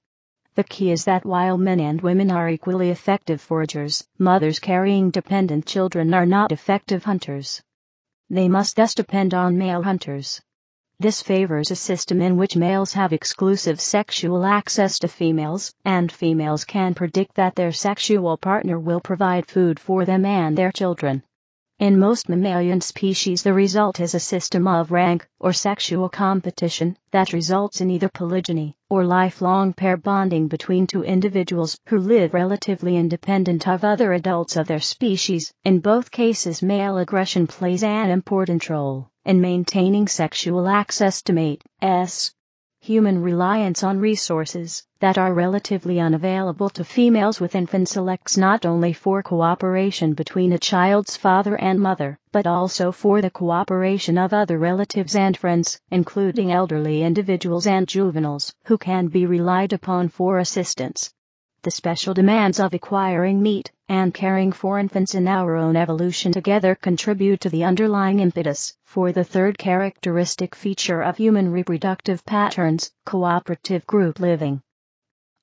the key is that while men and women are equally effective foragers, mothers carrying dependent children are not effective hunters. They must thus depend on male hunters. This favors a system in which males have exclusive sexual access to females, and females can predict that their sexual partner will provide food for them and their children. In most mammalian species the result is a system of rank or sexual competition that results in either polygyny or lifelong pair bonding between two individuals who live relatively independent of other adults of their species. In both cases male aggression plays an important role in maintaining sexual access to mate s human reliance on resources that are relatively unavailable to females with infants selects not only for cooperation between a child's father and mother, but also for the cooperation of other relatives and friends, including elderly individuals and juveniles, who can be relied upon for assistance the special demands of acquiring meat and caring for infants in our own evolution together contribute to the underlying impetus for the third characteristic feature of human reproductive patterns cooperative group living.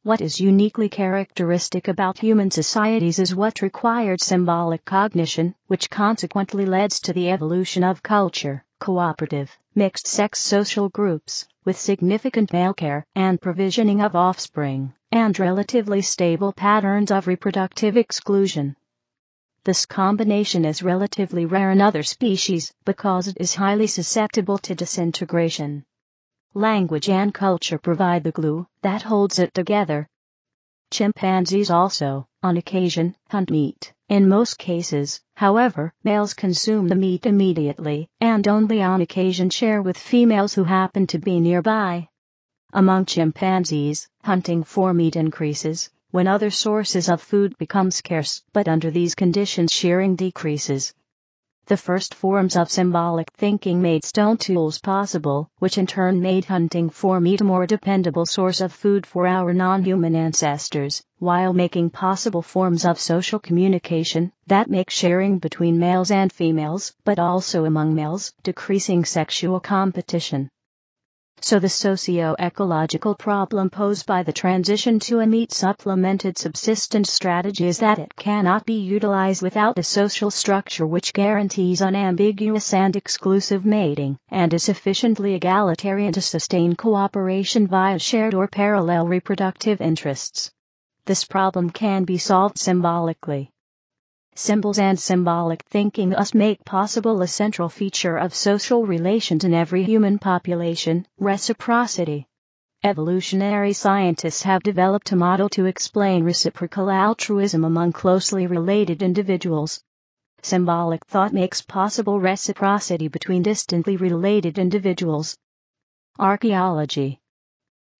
What is uniquely characteristic about human societies is what required symbolic cognition, which consequently leads to the evolution of culture, cooperative, mixed sex social groups, with significant male care and provisioning of offspring, and relatively stable patterns of reproductive exclusion. This combination is relatively rare in other species because it is highly susceptible to disintegration. Language and culture provide the glue that holds it together. Chimpanzees also, on occasion, hunt meat. In most cases, however, males consume the meat immediately and only on occasion share with females who happen to be nearby. Among chimpanzees, hunting for meat increases when other sources of food become scarce, but under these conditions shearing decreases the first forms of symbolic thinking made stone tools possible, which in turn made hunting for meat a more dependable source of food for our non-human ancestors, while making possible forms of social communication that make sharing between males and females, but also among males, decreasing sexual competition so the socio-ecological problem posed by the transition to a meat-supplemented subsistence strategy is that it cannot be utilized without a social structure which guarantees unambiguous and exclusive mating, and is sufficiently egalitarian to sustain cooperation via shared or parallel reproductive interests. This problem can be solved symbolically Symbols and symbolic thinking thus make possible a central feature of social relations in every human population, reciprocity. Evolutionary scientists have developed a model to explain reciprocal altruism among closely related individuals. Symbolic thought makes possible reciprocity between distantly related individuals. Archaeology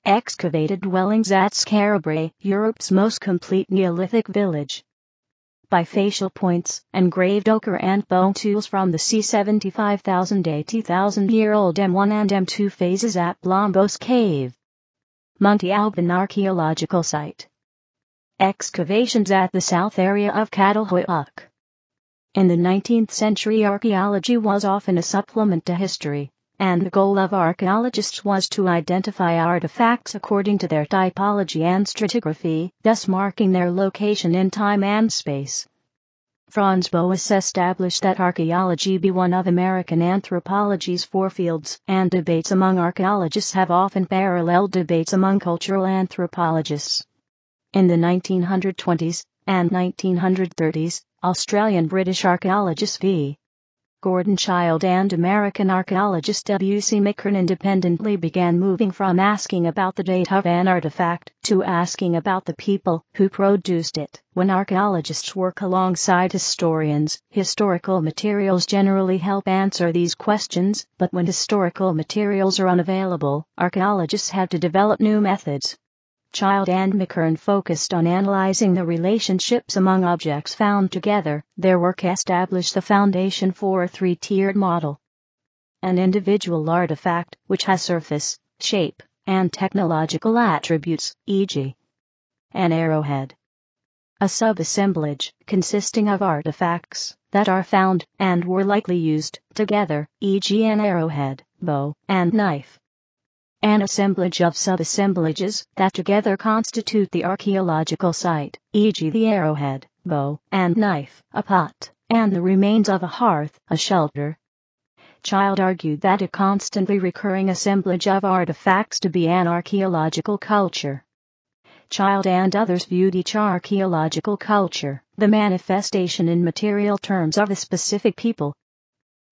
Excavated dwellings at Scarabray, Europe's most complete Neolithic village bifacial points, engraved ochre and bone tools from the C75,000 80,000-year-old M1 and M2 phases at Blombos Cave. Monte Alban Archaeological Site Excavations at the south area of Catalhoyuk. In the 19th century archaeology was often a supplement to history, and the goal of archaeologists was to identify artifacts according to their typology and stratigraphy, thus marking their location in time and space. Franz Boas established that archaeology be one of American anthropology's four fields, and debates among archaeologists have often paralleled debates among cultural anthropologists. In the 1920s and 1930s, Australian British archaeologist V. Gordon Child and American archaeologist W.C. Mickern independently began moving from asking about the date of an artifact to asking about the people who produced it. When archaeologists work alongside historians, historical materials generally help answer these questions, but when historical materials are unavailable, archaeologists have to develop new methods. Child and McKern focused on analyzing the relationships among objects found together, their work established the foundation for a three-tiered model. An individual artifact, which has surface, shape, and technological attributes, e.g. an arrowhead. A sub-assemblage, consisting of artifacts that are found and were likely used together, e.g. an arrowhead, bow, and knife an assemblage of sub-assemblages that together constitute the archaeological site, e.g. the arrowhead, bow, and knife, a pot, and the remains of a hearth, a shelter. Child argued that a constantly recurring assemblage of artifacts to be an archaeological culture. Child and others viewed each archaeological culture, the manifestation in material terms of a specific people,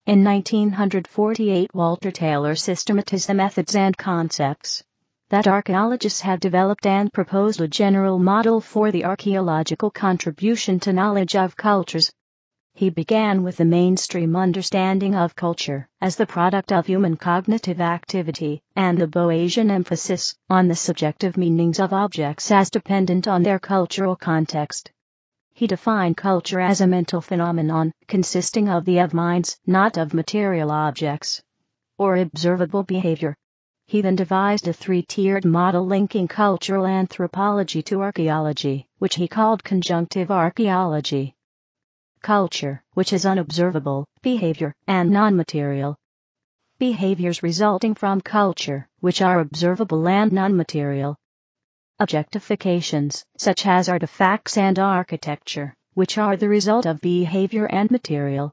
in 1948 Walter Taylor systematized the methods and concepts that archaeologists had developed and proposed a general model for the archaeological contribution to knowledge of cultures. He began with the mainstream understanding of culture as the product of human cognitive activity and the Boasian emphasis on the subjective meanings of objects as dependent on their cultural context. He defined culture as a mental phenomenon consisting of the of minds, not of material objects or observable behavior. He then devised a three tiered model linking cultural anthropology to archaeology, which he called conjunctive archaeology. Culture, which is unobservable, behavior, and non material. Behaviors resulting from culture, which are observable and non material objectifications, such as artifacts and architecture, which are the result of behavior and material.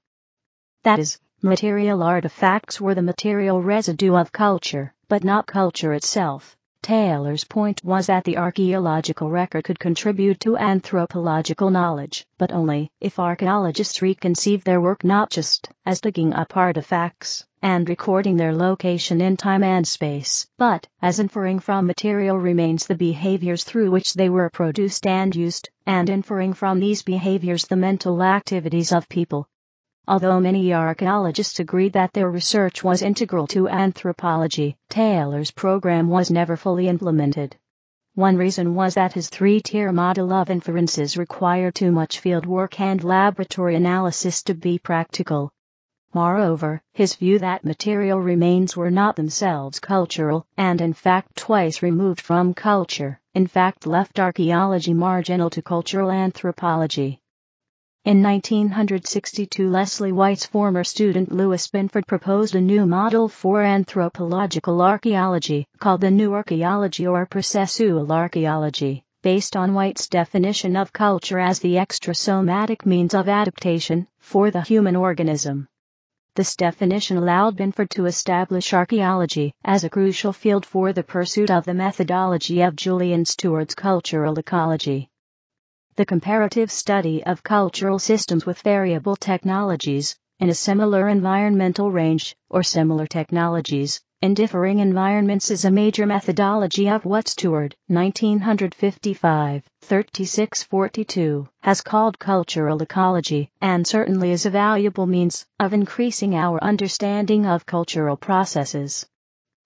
That is, material artifacts were the material residue of culture, but not culture itself. Taylor's point was that the archaeological record could contribute to anthropological knowledge, but only if archaeologists reconceive their work not just as digging up artifacts, and recording their location in time and space, but as inferring from material remains the behaviors through which they were produced and used, and inferring from these behaviors the mental activities of people. Although many archaeologists agreed that their research was integral to anthropology, Taylor's program was never fully implemented. One reason was that his three-tier model of inferences required too much field work and laboratory analysis to be practical. Moreover, his view that material remains were not themselves cultural, and in fact twice removed from culture, in fact left archaeology marginal to cultural anthropology. In 1962 Leslie White's former student Lewis Binford proposed a new model for anthropological archaeology, called the new archaeology or processual archaeology based on White's definition of culture as the extrasomatic means of adaptation for the human organism. This definition allowed Binford to establish archaeology as a crucial field for the pursuit of the methodology of Julian Stewart's cultural ecology. The comparative study of cultural systems with variable technologies in a similar environmental range or similar technologies in differing environments is a major methodology of what Stewart, 1955, 3642, has called cultural ecology, and certainly is a valuable means of increasing our understanding of cultural processes.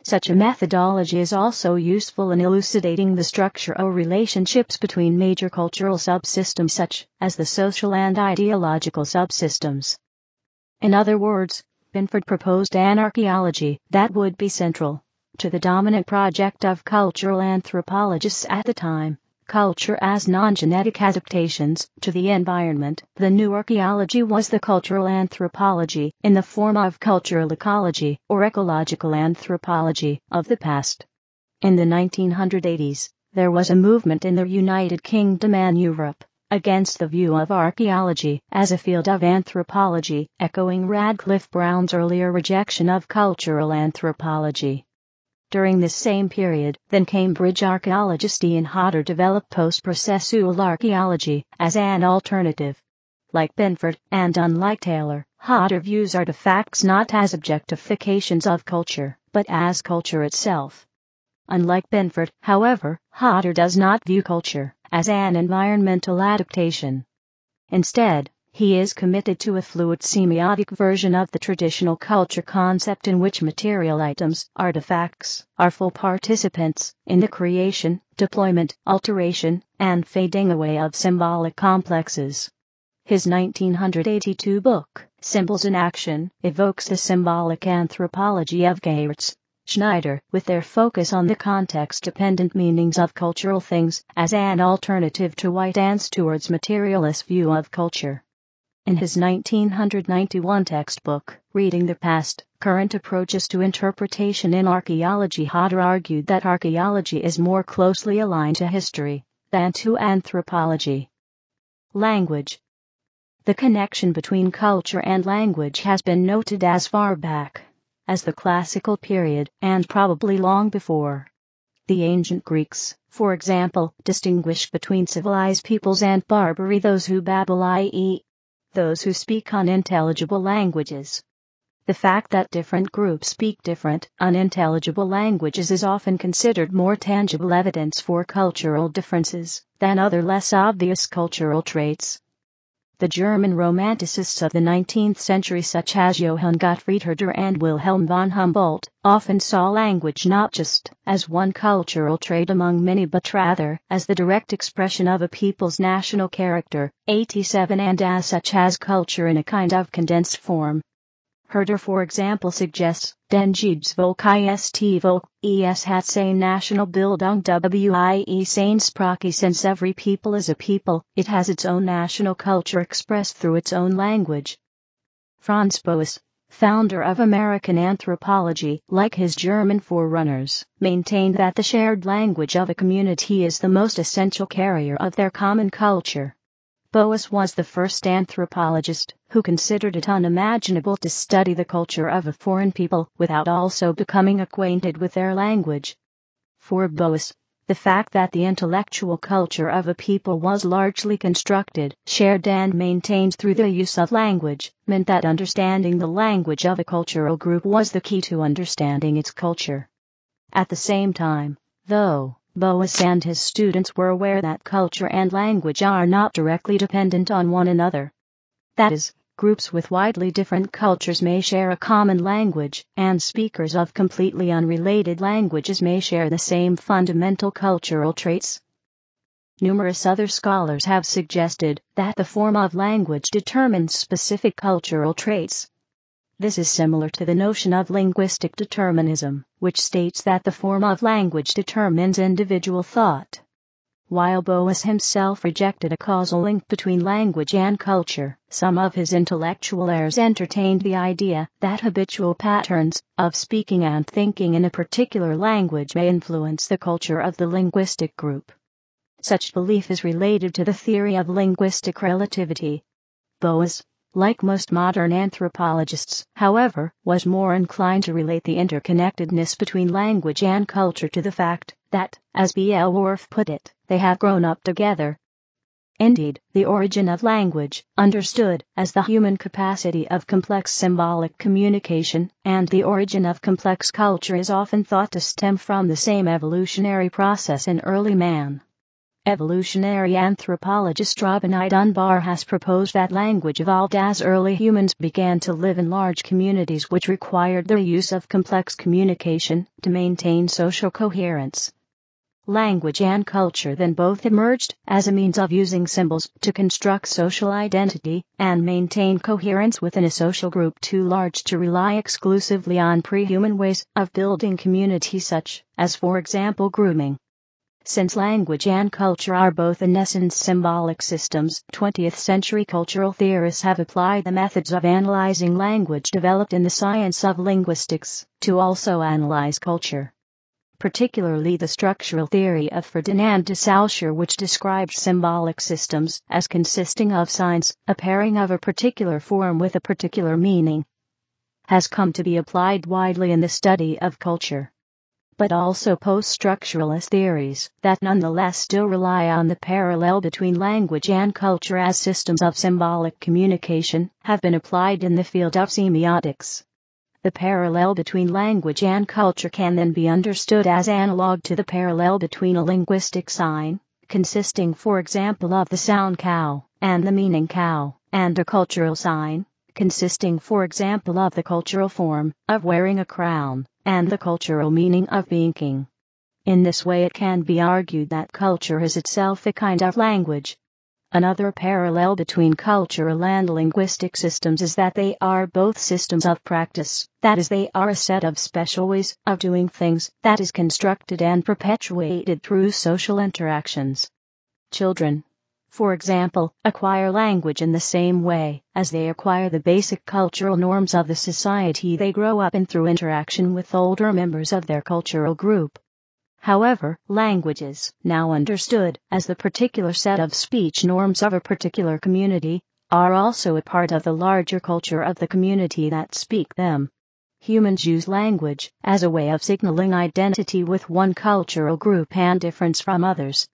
Such a methodology is also useful in elucidating the structure or relationships between major cultural subsystems such as the social and ideological subsystems. In other words, Binford proposed an archaeology that would be central to the dominant project of cultural anthropologists at the time culture as non genetic adaptations to the environment. The new archaeology was the cultural anthropology in the form of cultural ecology or ecological anthropology of the past. In the 1980s, there was a movement in the United Kingdom and Europe against the view of archaeology as a field of anthropology, echoing Radcliffe Brown's earlier rejection of cultural anthropology. During this same period, then Cambridge archaeologist Ian Hodder developed post-processual archaeology as an alternative. Like Benford, and unlike Taylor, Hodder views artifacts not as objectifications of culture, but as culture itself. Unlike Benford, however, Hodder does not view culture as an environmental adaptation. Instead, he is committed to a fluid semiotic version of the traditional culture concept in which material items, artifacts, are full participants in the creation, deployment, alteration, and fading away of symbolic complexes. His 1982 book, Symbols in Action, evokes the symbolic anthropology of Geertz Schneider, with their focus on the context dependent meanings of cultural things as an alternative to White and Stewart's materialist view of culture. In his 1991 textbook, Reading the Past Current Approaches to Interpretation in Archaeology, Hodder argued that archaeology is more closely aligned to history than to anthropology. Language The connection between culture and language has been noted as far back as the Classical period and probably long before. The ancient Greeks, for example, distinguished between civilized peoples and barbary those who babble, i.e., those who speak unintelligible languages. The fact that different groups speak different, unintelligible languages is often considered more tangible evidence for cultural differences than other less obvious cultural traits, the German romanticists of the 19th century such as Johann Gottfried Herder and Wilhelm von Humboldt often saw language not just as one cultural trait among many but rather as the direct expression of a people's national character, 87 and as such as culture in a kind of condensed form, Herder for example suggests, den Volk ist volk, es hat sein national Bildung wie seine Sprache since every people is a people, it has its own national culture expressed through its own language. Franz Boas, founder of American anthropology, like his German forerunners, maintained that the shared language of a community is the most essential carrier of their common culture. Boas was the first anthropologist who considered it unimaginable to study the culture of a foreign people without also becoming acquainted with their language. For Boas, the fact that the intellectual culture of a people was largely constructed, shared and maintained through the use of language, meant that understanding the language of a cultural group was the key to understanding its culture. At the same time, though, Boas and his students were aware that culture and language are not directly dependent on one another. That is, groups with widely different cultures may share a common language, and speakers of completely unrelated languages may share the same fundamental cultural traits. Numerous other scholars have suggested that the form of language determines specific cultural traits. This is similar to the notion of linguistic determinism, which states that the form of language determines individual thought. While Boas himself rejected a causal link between language and culture, some of his intellectual heirs entertained the idea that habitual patterns of speaking and thinking in a particular language may influence the culture of the linguistic group. Such belief is related to the theory of linguistic relativity. Boas, like most modern anthropologists, however, was more inclined to relate the interconnectedness between language and culture to the fact that, as B.L. Worf put it, they have grown up together. Indeed, the origin of language, understood as the human capacity of complex symbolic communication, and the origin of complex culture is often thought to stem from the same evolutionary process in early man. Evolutionary anthropologist Robin I. Dunbar has proposed that language evolved as early humans began to live in large communities which required the use of complex communication to maintain social coherence. Language and culture then both emerged as a means of using symbols to construct social identity and maintain coherence within a social group too large to rely exclusively on pre-human ways of building community such as for example grooming. Since language and culture are both in essence symbolic systems, 20th century cultural theorists have applied the methods of analyzing language developed in the science of linguistics to also analyze culture. Particularly the structural theory of Ferdinand de Saussure, which described symbolic systems as consisting of signs, a pairing of a particular form with a particular meaning, has come to be applied widely in the study of culture but also post-structuralist theories that nonetheless still rely on the parallel between language and culture as systems of symbolic communication have been applied in the field of semiotics. The parallel between language and culture can then be understood as analog to the parallel between a linguistic sign, consisting for example of the sound cow, and the meaning cow, and a cultural sign, consisting for example of the cultural form of wearing a crown and the cultural meaning of being king. In this way it can be argued that culture is itself a kind of language. Another parallel between cultural and linguistic systems is that they are both systems of practice, that is they are a set of special ways of doing things that is constructed and perpetuated through social interactions. Children for example, acquire language in the same way as they acquire the basic cultural norms of the society they grow up in through interaction with older members of their cultural group. However, languages, now understood as the particular set of speech norms of a particular community, are also a part of the larger culture of the community that speak them. Humans use language as a way of signaling identity with one cultural group and difference from others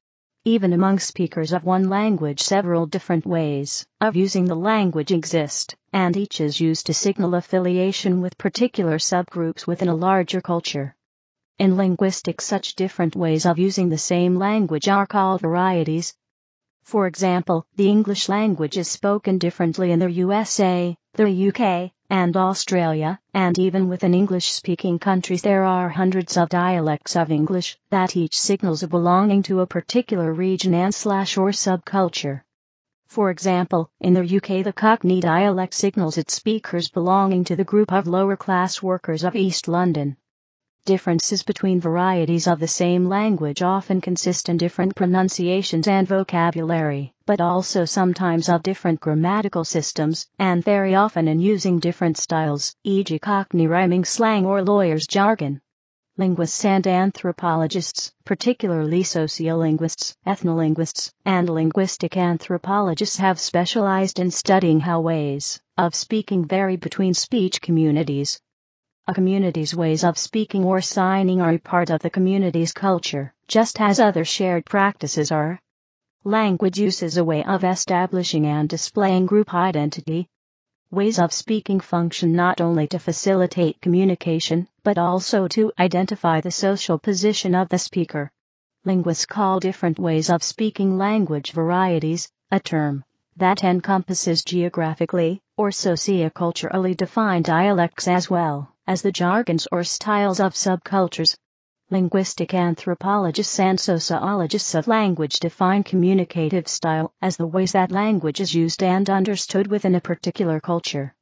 even among speakers of one language several different ways of using the language exist, and each is used to signal affiliation with particular subgroups within a larger culture. In linguistics such different ways of using the same language are called varieties, for example, the English language is spoken differently in the USA, the UK, and Australia, and even within English-speaking countries there are hundreds of dialects of English that each signals a belonging to a particular region and slash or subculture. For example, in the UK the Cockney dialect signals its speakers belonging to the group of lower-class workers of East London. Differences between varieties of the same language often consist in different pronunciations and vocabulary, but also sometimes of different grammatical systems, and very often in using different styles, e.g., Cockney rhyming slang or lawyer's jargon. Linguists and anthropologists, particularly sociolinguists, ethnolinguists, and linguistic anthropologists, have specialized in studying how ways of speaking vary between speech communities, a community's ways of speaking or signing are a part of the community's culture, just as other shared practices are. Language use is a way of establishing and displaying group identity. Ways of speaking function not only to facilitate communication, but also to identify the social position of the speaker. Linguists call different ways of speaking language varieties, a term that encompasses geographically or socioculturally defined dialects as well as the jargons or styles of subcultures. Linguistic anthropologists and sociologists of language define communicative style as the ways that language is used and understood within a particular culture.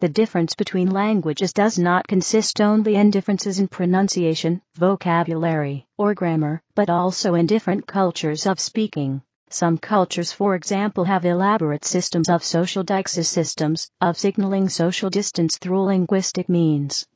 The difference between languages does not consist only in differences in pronunciation, vocabulary, or grammar, but also in different cultures of speaking. Some cultures for example have elaborate systems of social deixis systems, of signaling social distance through linguistic means.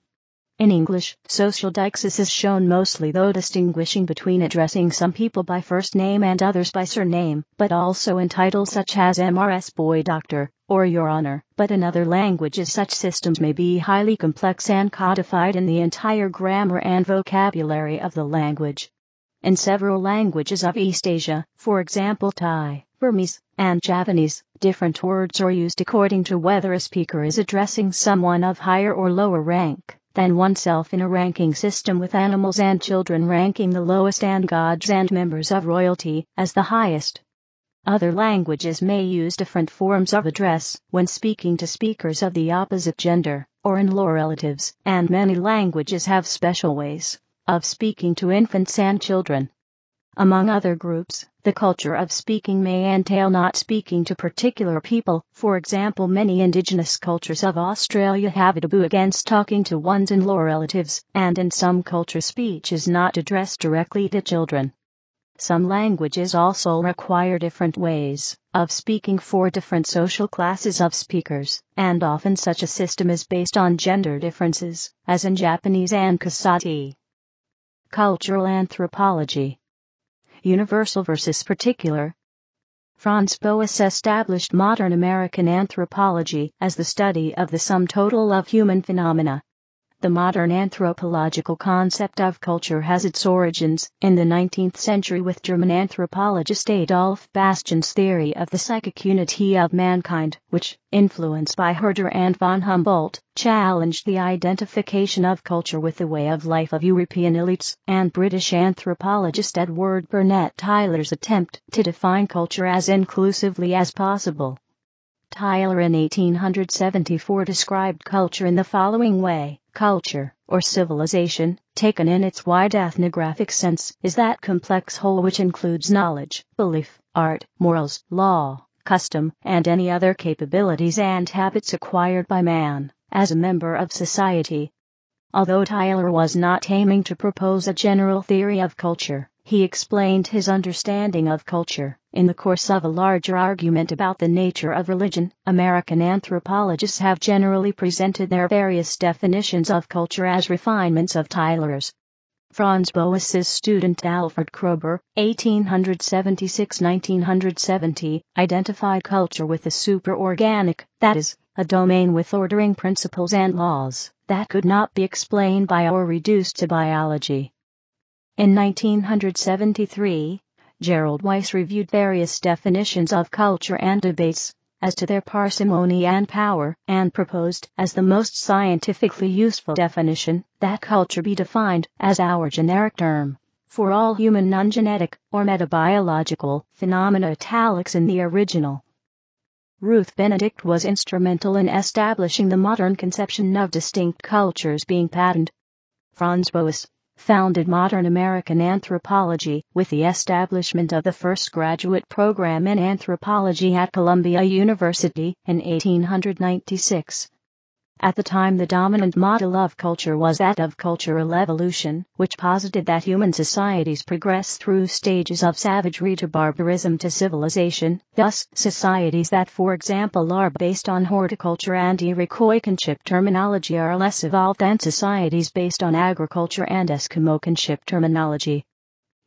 In English, social deixis is shown mostly though distinguishing between addressing some people by first name and others by surname, but also in titles such as MRS Boy Doctor, or Your Honor, but in other languages such systems may be highly complex and codified in the entire grammar and vocabulary of the language. In several languages of East Asia, for example Thai, Burmese, and Javanese. Different words are used according to whether a speaker is addressing someone of higher or lower rank than oneself in a ranking system with animals and children ranking the lowest and gods and members of royalty as the highest. Other languages may use different forms of address when speaking to speakers of the opposite gender or in law relatives, and many languages have special ways of speaking to infants and children. Among other groups, the culture of speaking may entail not speaking to particular people, for example, many indigenous cultures of Australia have a taboo against talking to one's in law relatives, and in some cultures, speech is not addressed directly to children. Some languages also require different ways of speaking for different social classes of speakers, and often such a system is based on gender differences, as in Japanese and Kasati. Cultural Anthropology Universal versus Particular Franz Boas established modern American anthropology as the study of the sum total of human phenomena. The modern anthropological concept of culture has its origins in the 19th century with German anthropologist Adolf Bastian's theory of the psychic unity of mankind, which, influenced by Herder and von Humboldt, challenged the identification of culture with the way of life of European elites, and British anthropologist Edward Burnett Tyler's attempt to define culture as inclusively as possible Tyler in 1874 described culture in the following way culture, or civilization, taken in its wide ethnographic sense, is that complex whole which includes knowledge, belief, art, morals, law, custom, and any other capabilities and habits acquired by man, as a member of society. Although Tyler was not aiming to propose a general theory of culture, he explained his understanding of culture in the course of a larger argument about the nature of religion, American anthropologists have generally presented their various definitions of culture as refinements of Tyler's. Franz Boas's student Alfred Kroeber, 1876-1970, identified culture with the superorganic, that is, a domain with ordering principles and laws that could not be explained by or reduced to biology. In 1973, Gerald Weiss reviewed various definitions of culture and debates as to their parsimony and power and proposed as the most scientifically useful definition that culture be defined as our generic term for all human non-genetic or metabiological phenomena italics in the original. Ruth Benedict was instrumental in establishing the modern conception of distinct cultures being patterned. Franz Boas, founded modern American anthropology with the establishment of the first graduate program in anthropology at Columbia University in 1896. At the time the dominant model of culture was that of cultural evolution, which posited that human societies progress through stages of savagery to barbarism to civilization, thus societies that for example are based on horticulture and Iroquois kinship terminology are less evolved than societies based on agriculture and Eskimo kinship terminology.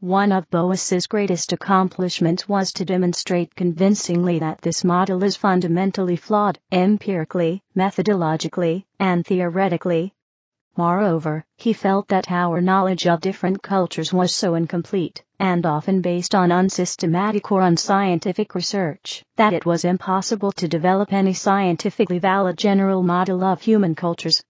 One of Boas's greatest accomplishments was to demonstrate convincingly that this model is fundamentally flawed empirically, methodologically, and theoretically. Moreover, he felt that our knowledge of different cultures was so incomplete, and often based on unsystematic or unscientific research, that it was impossible to develop any scientifically valid general model of human cultures.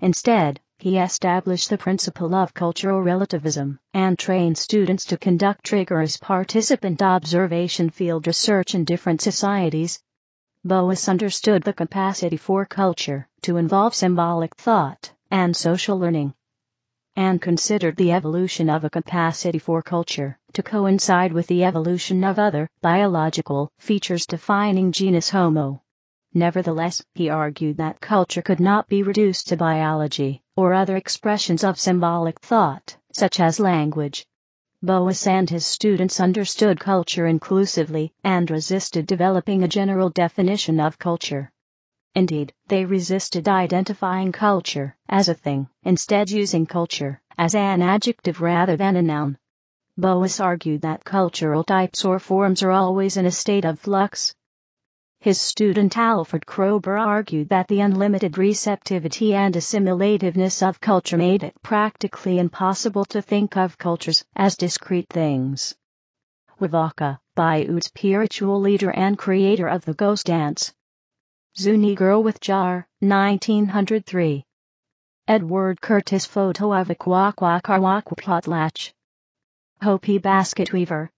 Instead, he established the principle of cultural relativism and trained students to conduct rigorous participant observation field research in different societies. Boas understood the capacity for culture to involve symbolic thought and social learning and considered the evolution of a capacity for culture to coincide with the evolution of other biological features defining genus Homo. Nevertheless, he argued that culture could not be reduced to biology, or other expressions of symbolic thought, such as language. Boas and his students understood culture inclusively, and resisted developing a general definition of culture. Indeed, they resisted identifying culture as a thing, instead using culture as an adjective rather than a noun. Boas argued that cultural types or forms are always in a state of flux, his student Alfred Kroeber argued that the unlimited receptivity and assimilativeness of culture made it practically impossible to think of cultures as discrete things. Wivaka, Baiyut spiritual leader and creator of the ghost dance. Zuni Girl with Jar, 1903. Edward Curtis photo of a Akwakwakarwakwaplotlatch. Hopi Basket Weaver,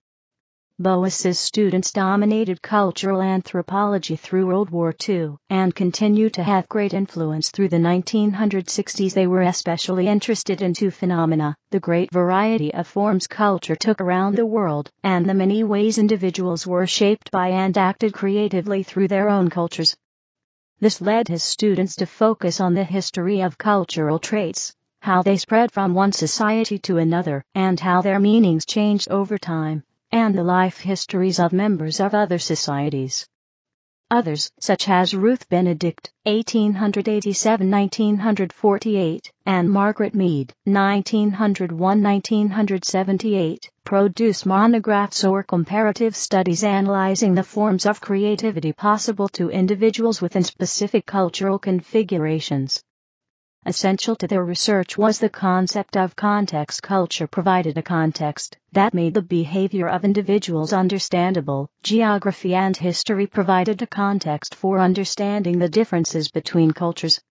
Boas's students dominated cultural anthropology through World War II and continue to have great influence through the 1960s. They were especially interested in two phenomena the great variety of forms culture took around the world, and the many ways individuals were shaped by and acted creatively through their own cultures. This led his students to focus on the history of cultural traits, how they spread from one society to another, and how their meanings changed over time and the life histories of members of other societies. Others, such as Ruth Benedict, 1887-1948, and Margaret Mead, 1901-1978, produce monographs or comparative studies analyzing the forms of creativity possible to individuals within specific cultural configurations. Essential to their research was the concept of context culture provided a context that made the behavior of individuals understandable. Geography and history provided a context for understanding the differences between cultures.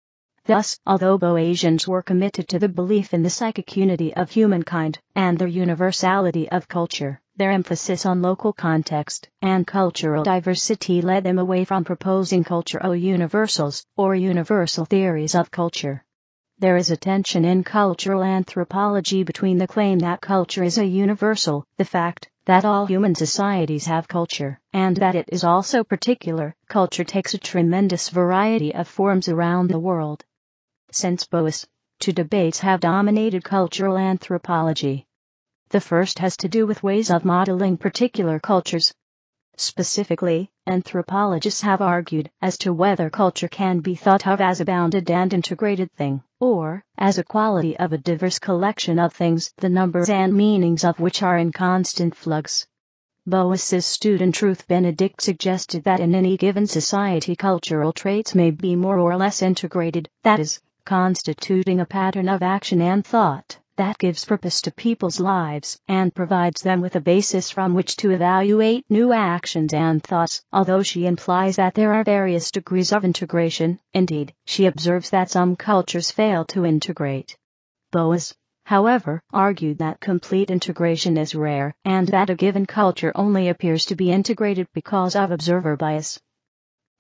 Thus, although Boasians were committed to the belief in the psychic unity of humankind and the universality of culture, their emphasis on local context and cultural diversity led them away from proposing cultural universals or universal theories of culture. There is a tension in cultural anthropology between the claim that culture is a universal, the fact that all human societies have culture, and that it is also particular. Culture takes a tremendous variety of forms around the world. Since Boas, two debates have dominated cultural anthropology. The first has to do with ways of modeling particular cultures, Specifically, anthropologists have argued as to whether culture can be thought of as a bounded and integrated thing, or as a quality of a diverse collection of things, the numbers and meanings of which are in constant flux. Boas's student Ruth Benedict suggested that in any given society cultural traits may be more or less integrated, that is, constituting a pattern of action and thought that gives purpose to people's lives and provides them with a basis from which to evaluate new actions and thoughts. Although she implies that there are various degrees of integration, indeed, she observes that some cultures fail to integrate. Boas, however, argued that complete integration is rare and that a given culture only appears to be integrated because of observer bias.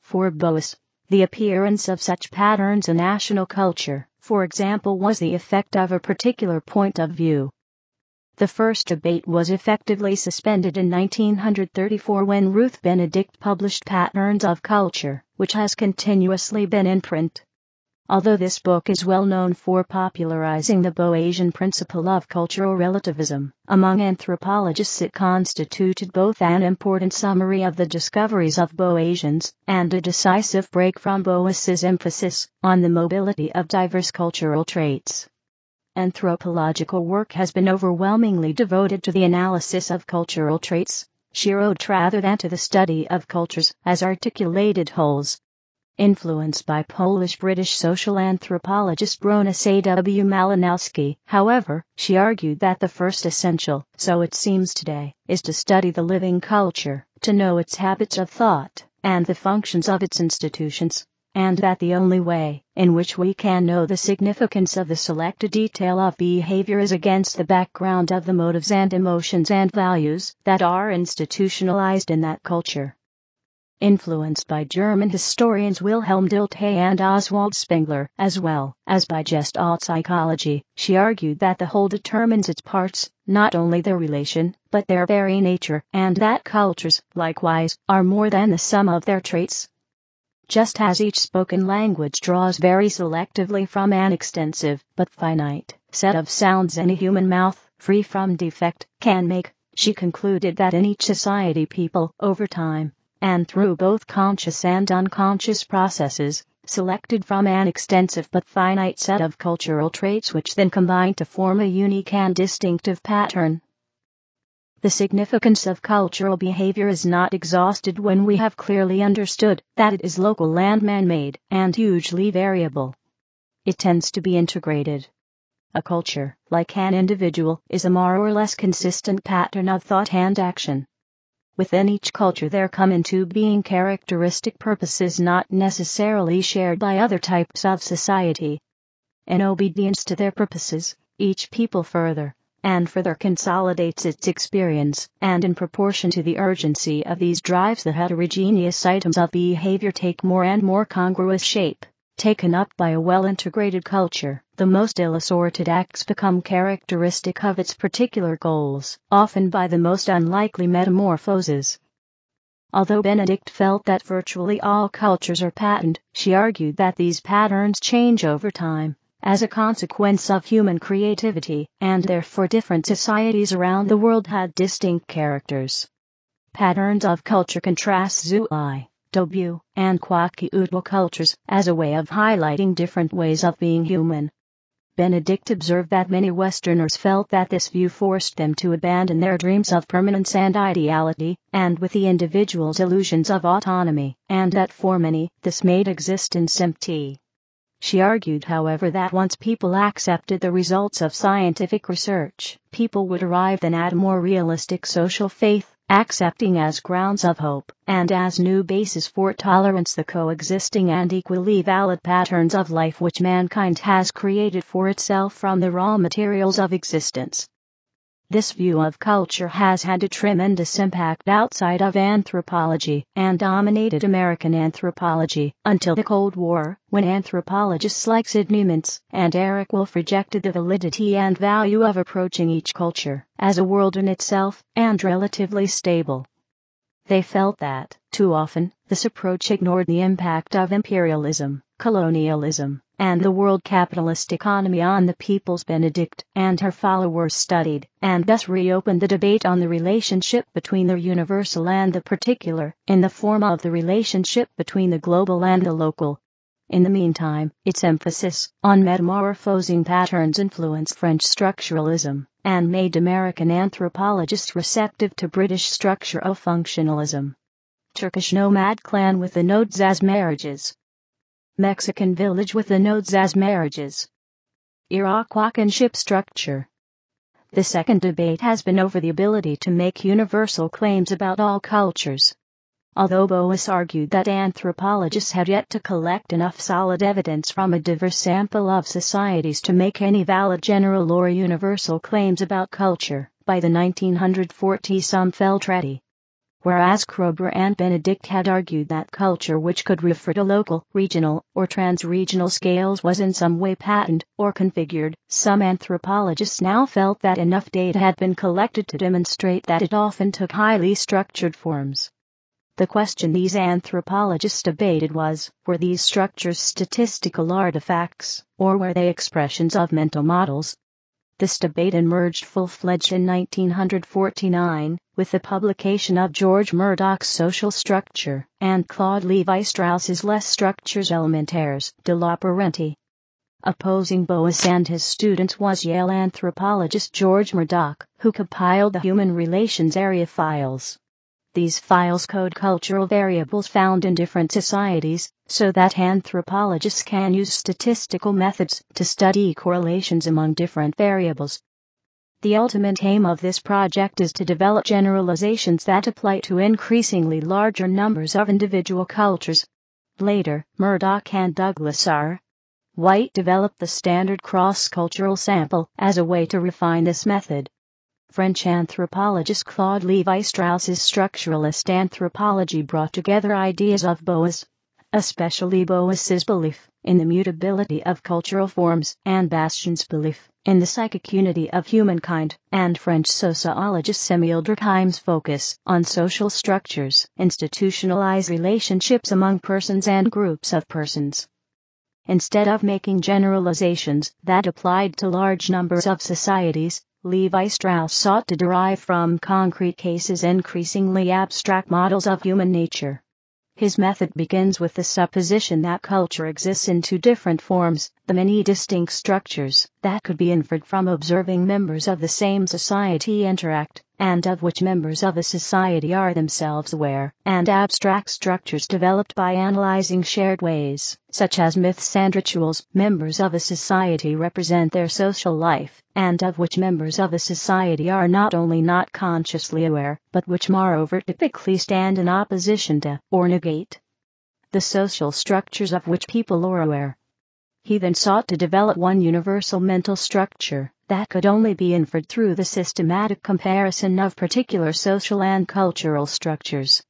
For Boas, the appearance of such patterns in national culture for example was the effect of a particular point of view. The first debate was effectively suspended in 1934 when Ruth Benedict published Patterns of Culture, which has continuously been in print. Although this book is well known for popularizing the Boasian principle of cultural relativism, among anthropologists it constituted both an important summary of the discoveries of Boasians and a decisive break from Boas's emphasis on the mobility of diverse cultural traits. Anthropological work has been overwhelmingly devoted to the analysis of cultural traits, she wrote rather than to the study of cultures as articulated wholes, influenced by Polish-British social anthropologist Bronis A.W. Malinowski. However, she argued that the first essential, so it seems today, is to study the living culture, to know its habits of thought, and the functions of its institutions, and that the only way in which we can know the significance of the selected detail of behavior is against the background of the motives and emotions and values that are institutionalized in that culture influenced by German historians Wilhelm Dilthey and Oswald Spengler, as well as by Gestalt psychology. She argued that the whole determines its parts, not only their relation, but their very nature, and that cultures, likewise, are more than the sum of their traits. Just as each spoken language draws very selectively from an extensive, but finite, set of sounds any human mouth, free from defect, can make, she concluded that in each society people, over time, and through both conscious and unconscious processes, selected from an extensive but finite set of cultural traits which then combine to form a unique and distinctive pattern. The significance of cultural behavior is not exhausted when we have clearly understood that it is local and man-made and hugely variable. It tends to be integrated. A culture, like an individual, is a more or less consistent pattern of thought and action. Within each culture there come into being characteristic purposes not necessarily shared by other types of society. In obedience to their purposes, each people further and further consolidates its experience, and in proportion to the urgency of these drives the heterogeneous items of behavior take more and more congruous shape taken up by a well-integrated culture, the most ill-assorted acts become characteristic of its particular goals, often by the most unlikely metamorphoses. Although Benedict felt that virtually all cultures are patterned, she argued that these patterns change over time, as a consequence of human creativity, and therefore different societies around the world had distinct characters. Patterns of culture contrast UI. Dobu, and Kwakiutl cultures as a way of highlighting different ways of being human. Benedict observed that many Westerners felt that this view forced them to abandon their dreams of permanence and ideality, and with the individual's illusions of autonomy, and that for many, this made existence empty. She argued, however, that once people accepted the results of scientific research, people would arrive then at a more realistic social faith accepting as grounds of hope and as new bases for tolerance the coexisting and equally valid patterns of life which mankind has created for itself from the raw materials of existence. This view of culture has had a tremendous impact outside of anthropology and dominated American anthropology until the Cold War, when anthropologists like Sidney Mintz and Eric Wolf rejected the validity and value of approaching each culture as a world in itself and relatively stable. They felt that, too often, this approach ignored the impact of imperialism colonialism, and the world capitalist economy on the People's Benedict and her followers studied and thus reopened the debate on the relationship between the universal and the particular in the form of the relationship between the global and the local. In the meantime, its emphasis on metamorphosing patterns influenced French structuralism and made American anthropologists receptive to British structure of functionalism. Turkish nomad clan with the nodes as marriages Mexican village with the nodes as marriages. ship structure. The second debate has been over the ability to make universal claims about all cultures. Although Boas argued that anthropologists had yet to collect enough solid evidence from a diverse sample of societies to make any valid general or universal claims about culture, by the 1940s some felt ready whereas Kroger and Benedict had argued that culture which could refer to local, regional, or trans-regional scales was in some way patterned or configured. Some anthropologists now felt that enough data had been collected to demonstrate that it often took highly structured forms. The question these anthropologists debated was, were these structures statistical artifacts, or were they expressions of mental models this debate emerged full-fledged in 1949 with the publication of George Murdoch's Social Structure and Claude Levi-Strauss's Les Structures Elementaires de l'Apparenti. Opposing Boas and his students was Yale anthropologist George Murdoch, who compiled the Human Relations Area Files. These files code cultural variables found in different societies, so that anthropologists can use statistical methods to study correlations among different variables. The ultimate aim of this project is to develop generalizations that apply to increasingly larger numbers of individual cultures. Later, Murdoch and Douglas R. White developed the standard cross cultural sample as a way to refine this method. French anthropologist Claude Levi Strauss's structuralist anthropology brought together ideas of Boas, especially Boas's belief in the mutability of cultural forms and Bastian's belief in the psychic unity of humankind, and French sociologist Samuel Durkheim's focus on social structures institutionalize relationships among persons and groups of persons instead of making generalizations that applied to large numbers of societies, Levi Strauss sought to derive from concrete cases increasingly abstract models of human nature. His method begins with the supposition that culture exists in two different forms, the many distinct structures that could be inferred from observing members of the same society interact, and of which members of a society are themselves aware, and abstract structures developed by analyzing shared ways, such as myths and rituals, members of a society represent their social life, and of which members of a society are not only not consciously aware, but which moreover typically stand in opposition to, or negate, the social structures of which people are aware. He then sought to develop one universal mental structure that could only be inferred through the systematic comparison of particular social and cultural structures.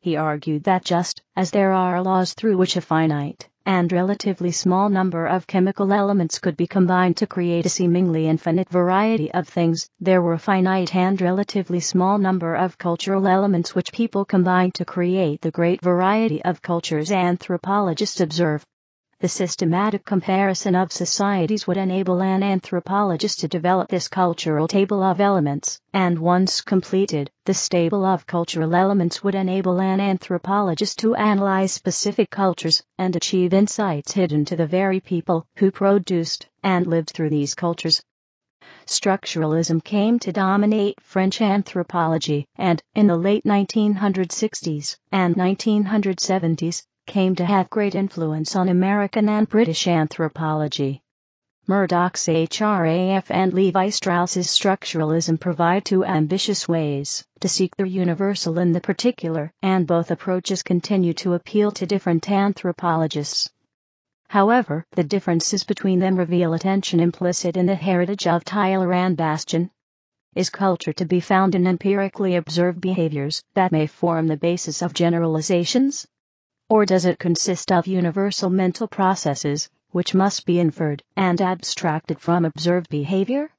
He argued that just as there are laws through which a finite and relatively small number of chemical elements could be combined to create a seemingly infinite variety of things, there were a finite and relatively small number of cultural elements which people combined to create the great variety of cultures anthropologists observe. The systematic comparison of societies would enable an anthropologist to develop this cultural table of elements, and once completed, this table of cultural elements would enable an anthropologist to analyze specific cultures and achieve insights hidden to the very people who produced and lived through these cultures. Structuralism came to dominate French anthropology, and, in the late 1960s and 1970s, came to have great influence on American and British anthropology. Murdoch's HRAF and Levi Strauss's structuralism provide two ambitious ways to seek the universal in the particular, and both approaches continue to appeal to different anthropologists. However, the differences between them reveal a tension implicit in the heritage of Tyler and Bastian. Is culture to be found in empirically observed behaviors that may form the basis of generalizations? Or does it consist of universal mental processes, which must be inferred and abstracted from observed behavior?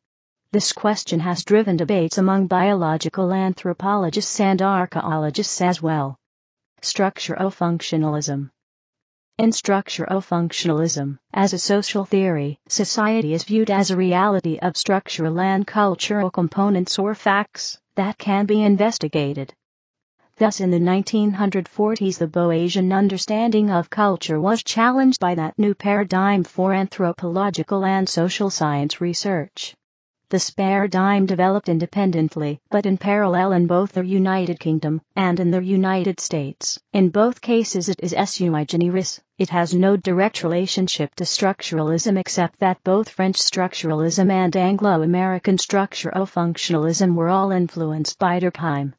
This question has driven debates among biological anthropologists and archaeologists as well. of functionalism In of functionalism as a social theory, society is viewed as a reality of structural and cultural components or facts that can be investigated Thus in the 1940s the Boasian understanding of culture was challenged by that new paradigm for anthropological and social science research. This paradigm developed independently, but in parallel in both the United Kingdom and in the United States. In both cases it is sui generis, it has no direct relationship to structuralism except that both French structuralism and Anglo-American structural functionalism were all influenced by Durkheim.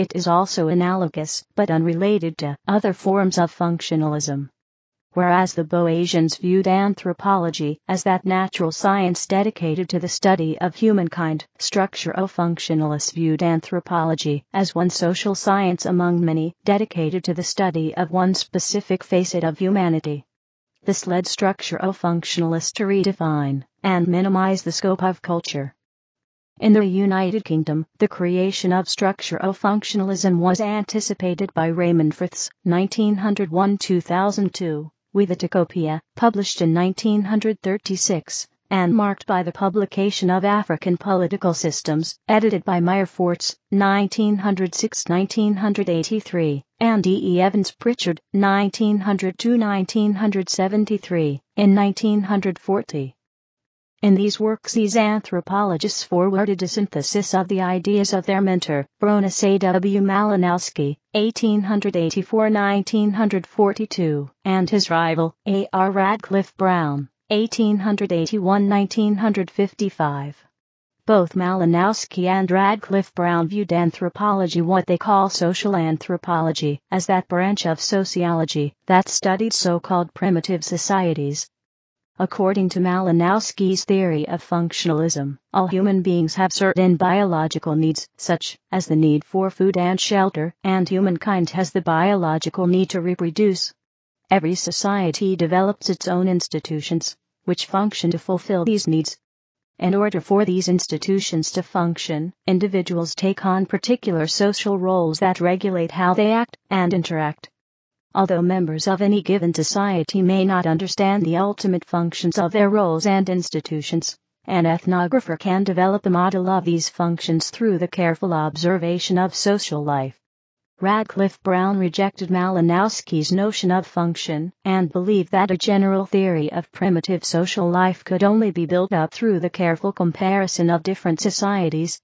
It is also analogous but unrelated to other forms of functionalism. Whereas the Boasians viewed anthropology as that natural science dedicated to the study of humankind, of functionalists viewed anthropology as one social science among many dedicated to the study of one specific facet of humanity. This led of functionalists to redefine and minimize the scope of culture. In the United Kingdom, the creation of structural functionalism was anticipated by Raymond Frith's 1901-2002, with a published in 1936, and marked by the publication of African Political Systems, edited by Meyer Forts, 1906-1983, and E. E. Evans Pritchard, 1902-1973, in 1940. In these works these anthropologists forwarded a synthesis of the ideas of their mentor, Bronis A. W. Malinowski, 1884-1942, and his rival, A. R. Radcliffe Brown, 1881-1955. Both Malinowski and Radcliffe Brown viewed anthropology what they call social anthropology as that branch of sociology that studied so-called primitive societies, According to Malinowski's theory of functionalism, all human beings have certain biological needs, such as the need for food and shelter, and humankind has the biological need to reproduce. Every society develops its own institutions, which function to fulfill these needs. In order for these institutions to function, individuals take on particular social roles that regulate how they act and interact. Although members of any given society may not understand the ultimate functions of their roles and institutions, an ethnographer can develop a model of these functions through the careful observation of social life. Radcliffe Brown rejected Malinowski's notion of function and believed that a general theory of primitive social life could only be built up through the careful comparison of different societies,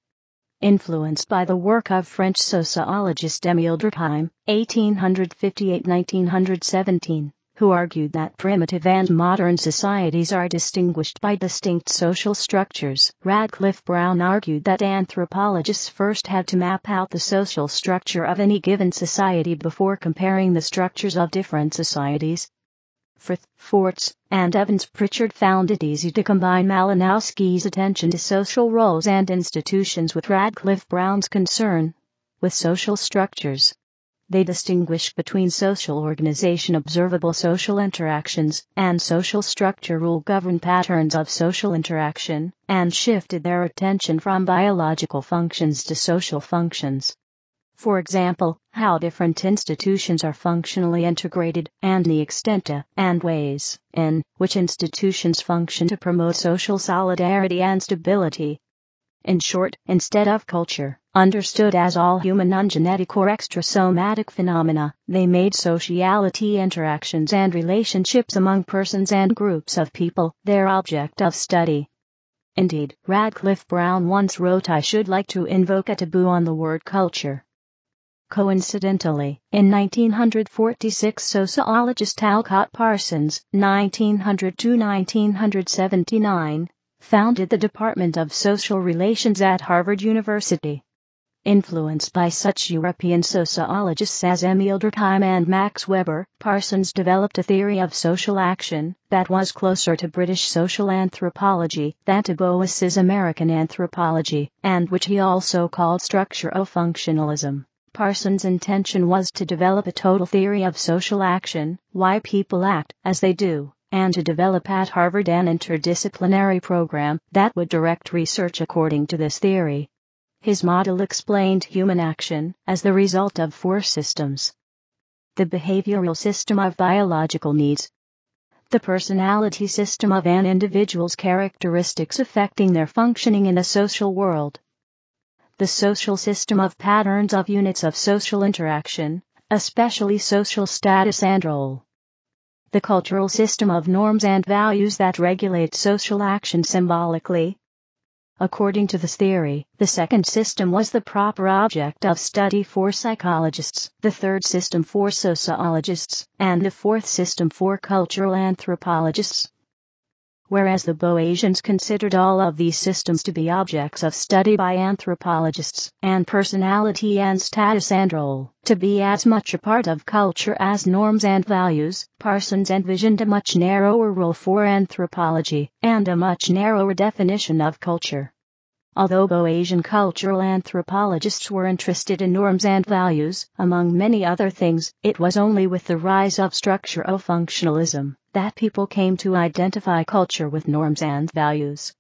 influenced by the work of French sociologist Émile Durkheim (1858–1917), who argued that primitive and modern societies are distinguished by distinct social structures. Radcliffe Brown argued that anthropologists first had to map out the social structure of any given society before comparing the structures of different societies, Frith, Forts, and Evans Pritchard found it easy to combine Malinowski's attention to social roles and institutions with Radcliffe Brown's concern with social structures. They distinguished between social organization observable social interactions and social structure rule governed patterns of social interaction, and shifted their attention from biological functions to social functions for example, how different institutions are functionally integrated, and the extent to, uh, and ways in which institutions function to promote social solidarity and stability. In short, instead of culture, understood as all human non-genetic or extrasomatic phenomena, they made sociality interactions and relationships among persons and groups of people their object of study. Indeed, Radcliffe Brown once wrote I should like to invoke a taboo on the word culture Coincidentally, in 1946 sociologist Alcott Parsons, 1902-1979, founded the Department of Social Relations at Harvard University. Influenced by such European sociologists as Emil Durkheim and Max Weber, Parsons developed a theory of social action that was closer to British social anthropology than to Boas's American anthropology, and which he also called structural functionalism. Parsons' intention was to develop a total theory of social action, why people act as they do, and to develop at Harvard an interdisciplinary program that would direct research according to this theory. His model explained human action as the result of four systems the behavioral system of biological needs, the personality system of an individual's characteristics affecting their functioning in the social world, the social system of patterns of units of social interaction, especially social status and role. The cultural system of norms and values that regulate social action symbolically. According to this theory, the second system was the proper object of study for psychologists, the third system for sociologists, and the fourth system for cultural anthropologists whereas the Boasians considered all of these systems to be objects of study by anthropologists, and personality and status and role to be as much a part of culture as norms and values, Parsons envisioned a much narrower role for anthropology, and a much narrower definition of culture. Although Boasian cultural anthropologists were interested in norms and values, among many other things, it was only with the rise of structural functionalism that people came to identify culture with norms and values.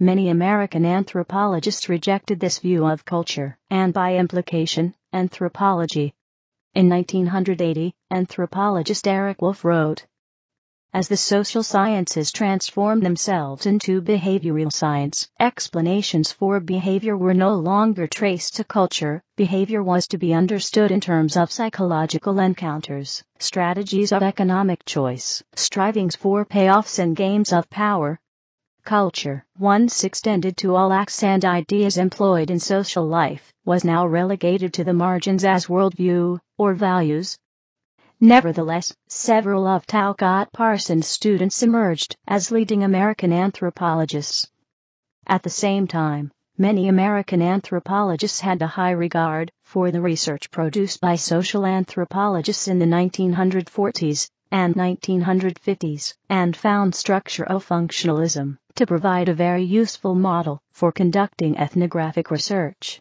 Many American anthropologists rejected this view of culture, and by implication, anthropology. In 1980, anthropologist Eric Wolf wrote, as the social sciences transformed themselves into behavioral science, explanations for behavior were no longer traced to culture, behavior was to be understood in terms of psychological encounters, strategies of economic choice, strivings for payoffs and games of power, culture, once extended to all acts and ideas employed in social life, was now relegated to the margins as worldview, or values, Nevertheless, several of Talcott Parsons' students emerged as leading American anthropologists. At the same time, many American anthropologists had a high regard for the research produced by social anthropologists in the 1940s and 1950s and found structural functionalism to provide a very useful model for conducting ethnographic research.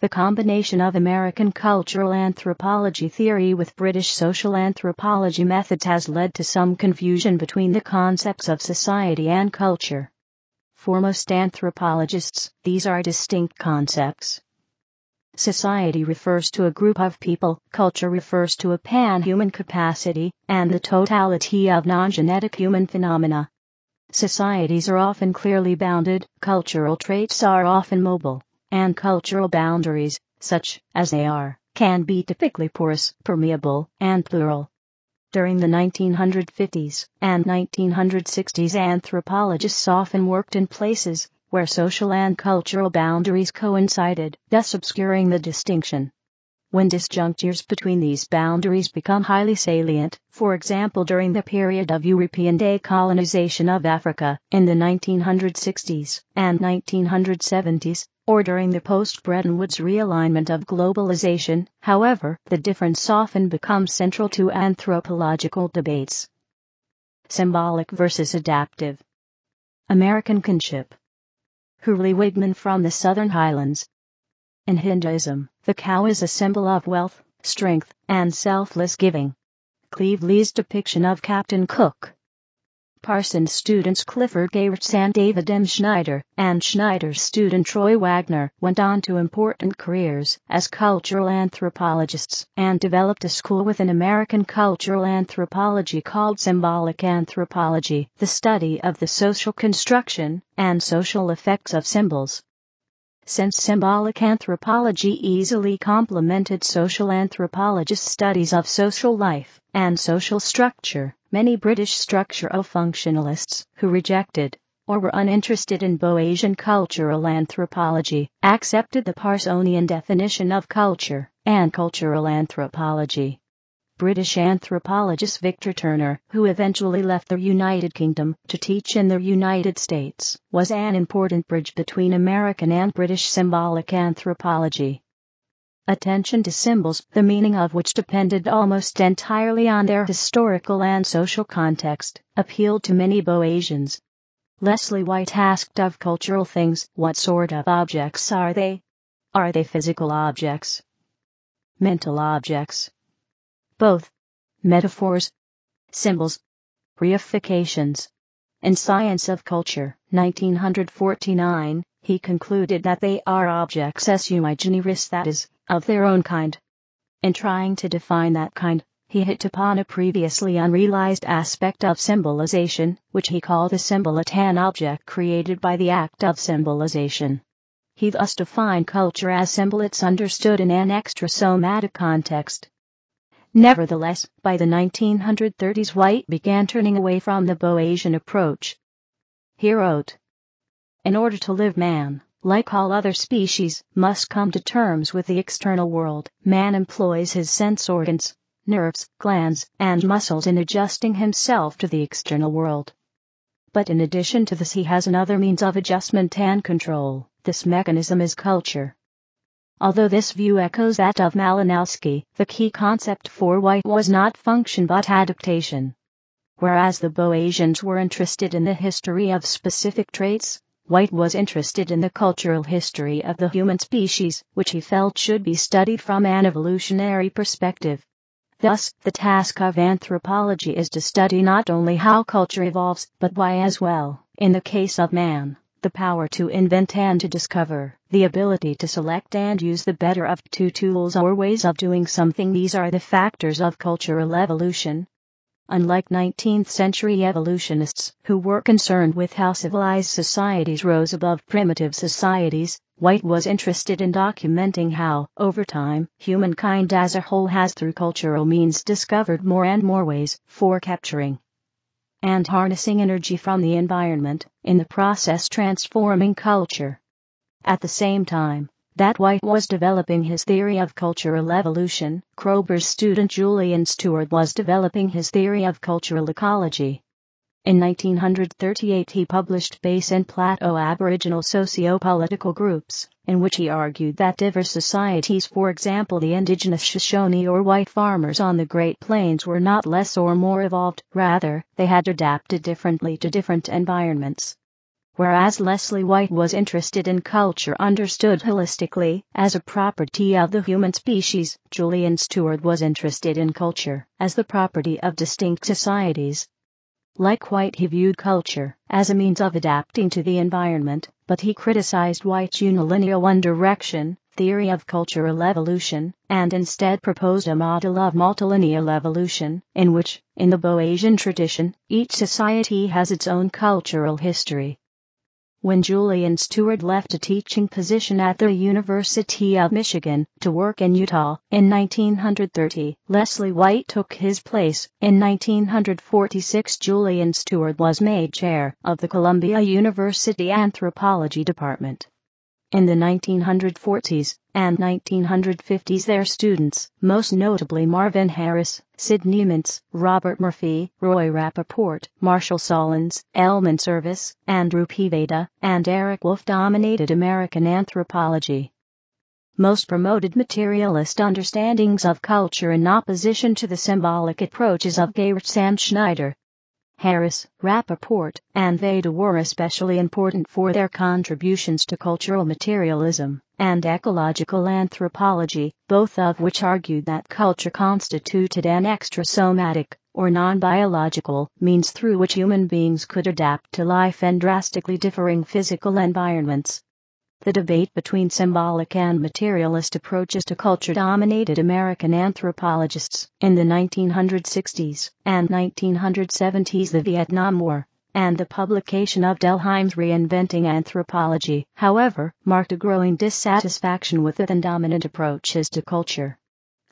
The combination of American cultural anthropology theory with British social anthropology methods has led to some confusion between the concepts of society and culture. For most anthropologists, these are distinct concepts. Society refers to a group of people, culture refers to a pan-human capacity, and the totality of non-genetic human phenomena. Societies are often clearly bounded, cultural traits are often mobile and cultural boundaries, such as they are, can be typically porous, permeable, and plural. During the 1950s and 1960s, anthropologists often worked in places where social and cultural boundaries coincided, thus obscuring the distinction. When disjunctures between these boundaries become highly salient, for example during the period of European decolonization of Africa in the 1960s and 1970s, ordering the post-Bretton Woods realignment of globalization, however, the difference often becomes central to anthropological debates. Symbolic versus adaptive. American kinship. Hurley Wigman from the Southern Highlands. In Hinduism, the cow is a symbol of wealth, strength, and selfless giving. Cleveley's depiction of Captain Cook, Parsons students Clifford Gayertz and David M. Schneider, and Schneider's student Troy Wagner went on to important careers as cultural anthropologists and developed a school within American cultural anthropology called symbolic anthropology, the study of the social construction and social effects of symbols. Since symbolic anthropology easily complemented social anthropologists' studies of social life and social structure, many British structural functionalists who rejected or were uninterested in Boasian cultural anthropology, accepted the Parsonian definition of culture and cultural anthropology. British anthropologist Victor Turner, who eventually left the United Kingdom to teach in the United States, was an important bridge between American and British symbolic anthropology. Attention to symbols, the meaning of which depended almost entirely on their historical and social context, appealed to many Boasians. Leslie White asked of cultural things, what sort of objects are they? Are they physical objects? Mental objects? both metaphors, symbols, reifications, and science of culture. 1949, he concluded that they are objects sui generis that is, of their own kind. In trying to define that kind, he hit upon a previously unrealized aspect of symbolization, which he called the symbolitan object created by the act of symbolization. He thus defined culture as symbol it's understood in an extra somatic context, Nevertheless, by the 1930s White began turning away from the Boasian approach. He wrote, In order to live man, like all other species, must come to terms with the external world. Man employs his sense organs, nerves, glands, and muscles in adjusting himself to the external world. But in addition to this he has another means of adjustment and control. This mechanism is culture. Although this view echoes that of Malinowski, the key concept for White was not function but adaptation. Whereas the Boasians were interested in the history of specific traits, White was interested in the cultural history of the human species, which he felt should be studied from an evolutionary perspective. Thus, the task of anthropology is to study not only how culture evolves, but why as well, in the case of man the power to invent and to discover, the ability to select and use the better of two tools or ways of doing something these are the factors of cultural evolution. Unlike 19th century evolutionists who were concerned with how civilized societies rose above primitive societies, White was interested in documenting how, over time, humankind as a whole has through cultural means discovered more and more ways for capturing and harnessing energy from the environment, in the process transforming culture. At the same time, that White was developing his theory of cultural evolution, Kroeber's student Julian Stewart was developing his theory of cultural ecology. In 1938 he published Base and Plateau Aboriginal Sociopolitical Groups, in which he argued that diverse societies for example the indigenous Shoshone or white farmers on the Great Plains were not less or more evolved, rather, they had adapted differently to different environments. Whereas Leslie White was interested in culture understood holistically as a property of the human species, Julian Stewart was interested in culture as the property of distinct societies like White he viewed culture as a means of adapting to the environment, but he criticized White's unilinear one-direction theory of cultural evolution, and instead proposed a model of multilinear evolution, in which, in the Boasian tradition, each society has its own cultural history, when Julian Stewart left a teaching position at the University of Michigan to work in Utah in 1930, Leslie White took his place. In 1946, Julian Stewart was made chair of the Columbia University Anthropology Department. In the 1940s and 1950s, their students, most notably Marvin Harris, Sid Newmans, Robert Murphy, Roy Rappaport, Marshall Solins, Elman Service, Andrew Veda, and Eric Wolf dominated American anthropology. Most promoted materialist understandings of culture in opposition to the symbolic approaches of Geirtz and Schneider. Harris, Rappaport, and Veda were especially important for their contributions to cultural materialism and ecological anthropology, both of which argued that culture constituted an extrasomatic, or non-biological, means through which human beings could adapt to life in drastically differing physical environments, the debate between symbolic and materialist approaches to culture dominated American anthropologists in the 1960s and 1970s. The Vietnam War and the publication of Delheim's Reinventing Anthropology, however, marked a growing dissatisfaction with the then dominant approaches to culture.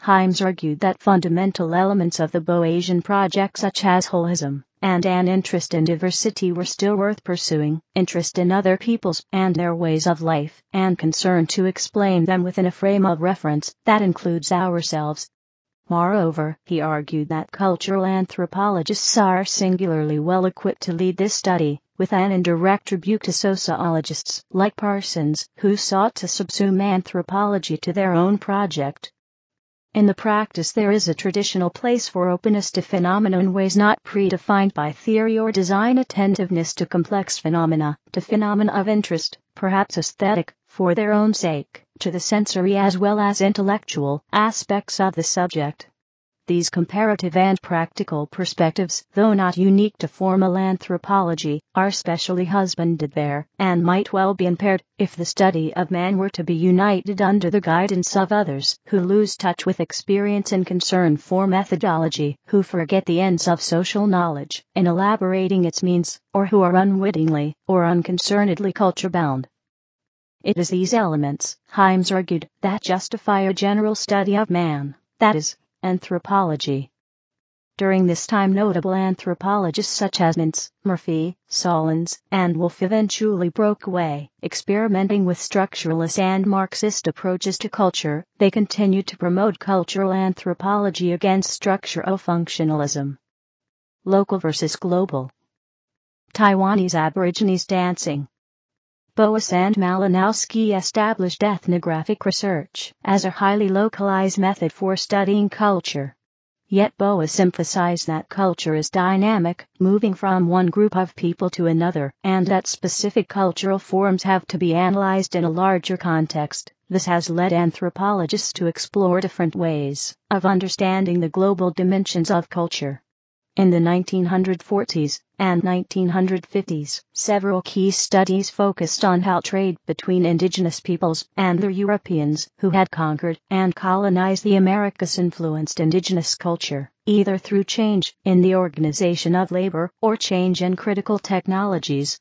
Himes argued that fundamental elements of the Boasian project such as holism, and an interest in diversity were still worth pursuing. Interest in other peoples and their ways of life, and concern to explain them within a frame of reference that includes ourselves. Moreover, he argued that cultural anthropologists are singularly well equipped to lead this study, with an indirect rebuke to sociologists like Parsons, who sought to subsume anthropology to their own project. In the practice there is a traditional place for openness to phenomena in ways not predefined by theory or design attentiveness to complex phenomena, to phenomena of interest, perhaps aesthetic, for their own sake, to the sensory as well as intellectual aspects of the subject. These comparative and practical perspectives, though not unique to formal anthropology, are specially husbanded there, and might well be impaired if the study of man were to be united under the guidance of others who lose touch with experience and concern for methodology, who forget the ends of social knowledge in elaborating its means, or who are unwittingly or unconcernedly culture bound. It is these elements, Himes argued, that justify a general study of man, that is, Anthropology During this time notable anthropologists such as Mintz, Murphy, Solans, and Wolff eventually broke away, experimenting with structuralist and Marxist approaches to culture. They continued to promote cultural anthropology against structural functionalism. Local versus global Taiwanese Aborigines dancing Boas and Malinowski established ethnographic research as a highly localized method for studying culture. Yet Boas emphasized that culture is dynamic, moving from one group of people to another, and that specific cultural forms have to be analyzed in a larger context. This has led anthropologists to explore different ways of understanding the global dimensions of culture. In the 1940s and 1950s, several key studies focused on how trade between indigenous peoples and the Europeans who had conquered and colonized the Americas influenced indigenous culture, either through change in the organization of labor or change in critical technologies.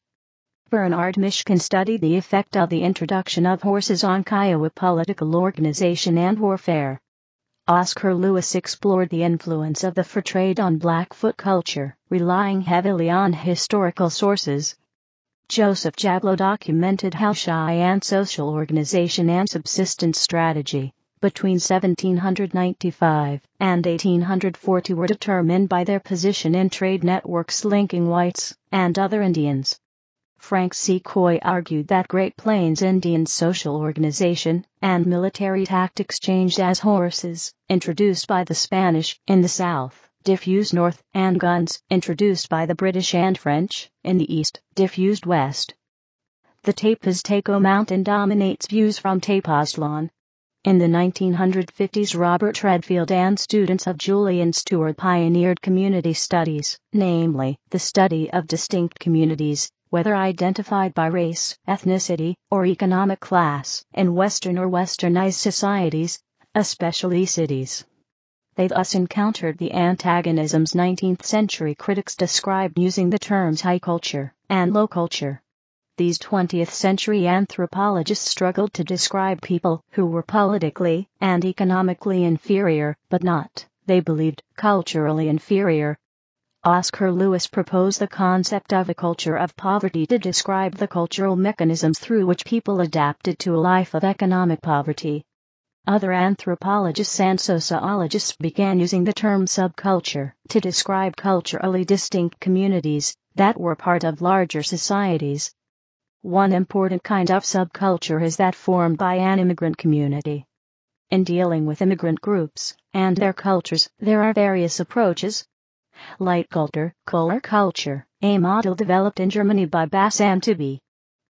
Bernard Mishkin studied the effect of the introduction of horses on Kiowa political organization and warfare. Oscar Lewis explored the influence of the fur trade on Blackfoot culture, relying heavily on historical sources. Joseph Jablow documented how Cheyenne social organization and subsistence strategy between 1795 and 1840 were determined by their position in trade networks linking whites and other Indians. Frank C. Coy argued that Great Plains Indian Social Organization and military tactics changed as horses, introduced by the Spanish in the South, diffused north, and guns, introduced by the British and French, in the East, diffused west. The Tapas Taco Mountain dominates views from Lawn. in the 1950s, Robert Redfield and students of Julian Stewart pioneered community studies, namely, the study of distinct communities whether identified by race, ethnicity, or economic class, in Western or Westernized societies, especially cities. They thus encountered the antagonisms 19th century critics described using the terms high culture and low culture. These 20th century anthropologists struggled to describe people who were politically and economically inferior, but not, they believed, culturally inferior, Oscar Lewis proposed the concept of a culture of poverty to describe the cultural mechanisms through which people adapted to a life of economic poverty. Other anthropologists and sociologists began using the term subculture to describe culturally distinct communities that were part of larger societies. One important kind of subculture is that formed by an immigrant community. In dealing with immigrant groups and their cultures, there are various approaches, Lightkultur, color culture, a model developed in Germany by Bassam Tibi.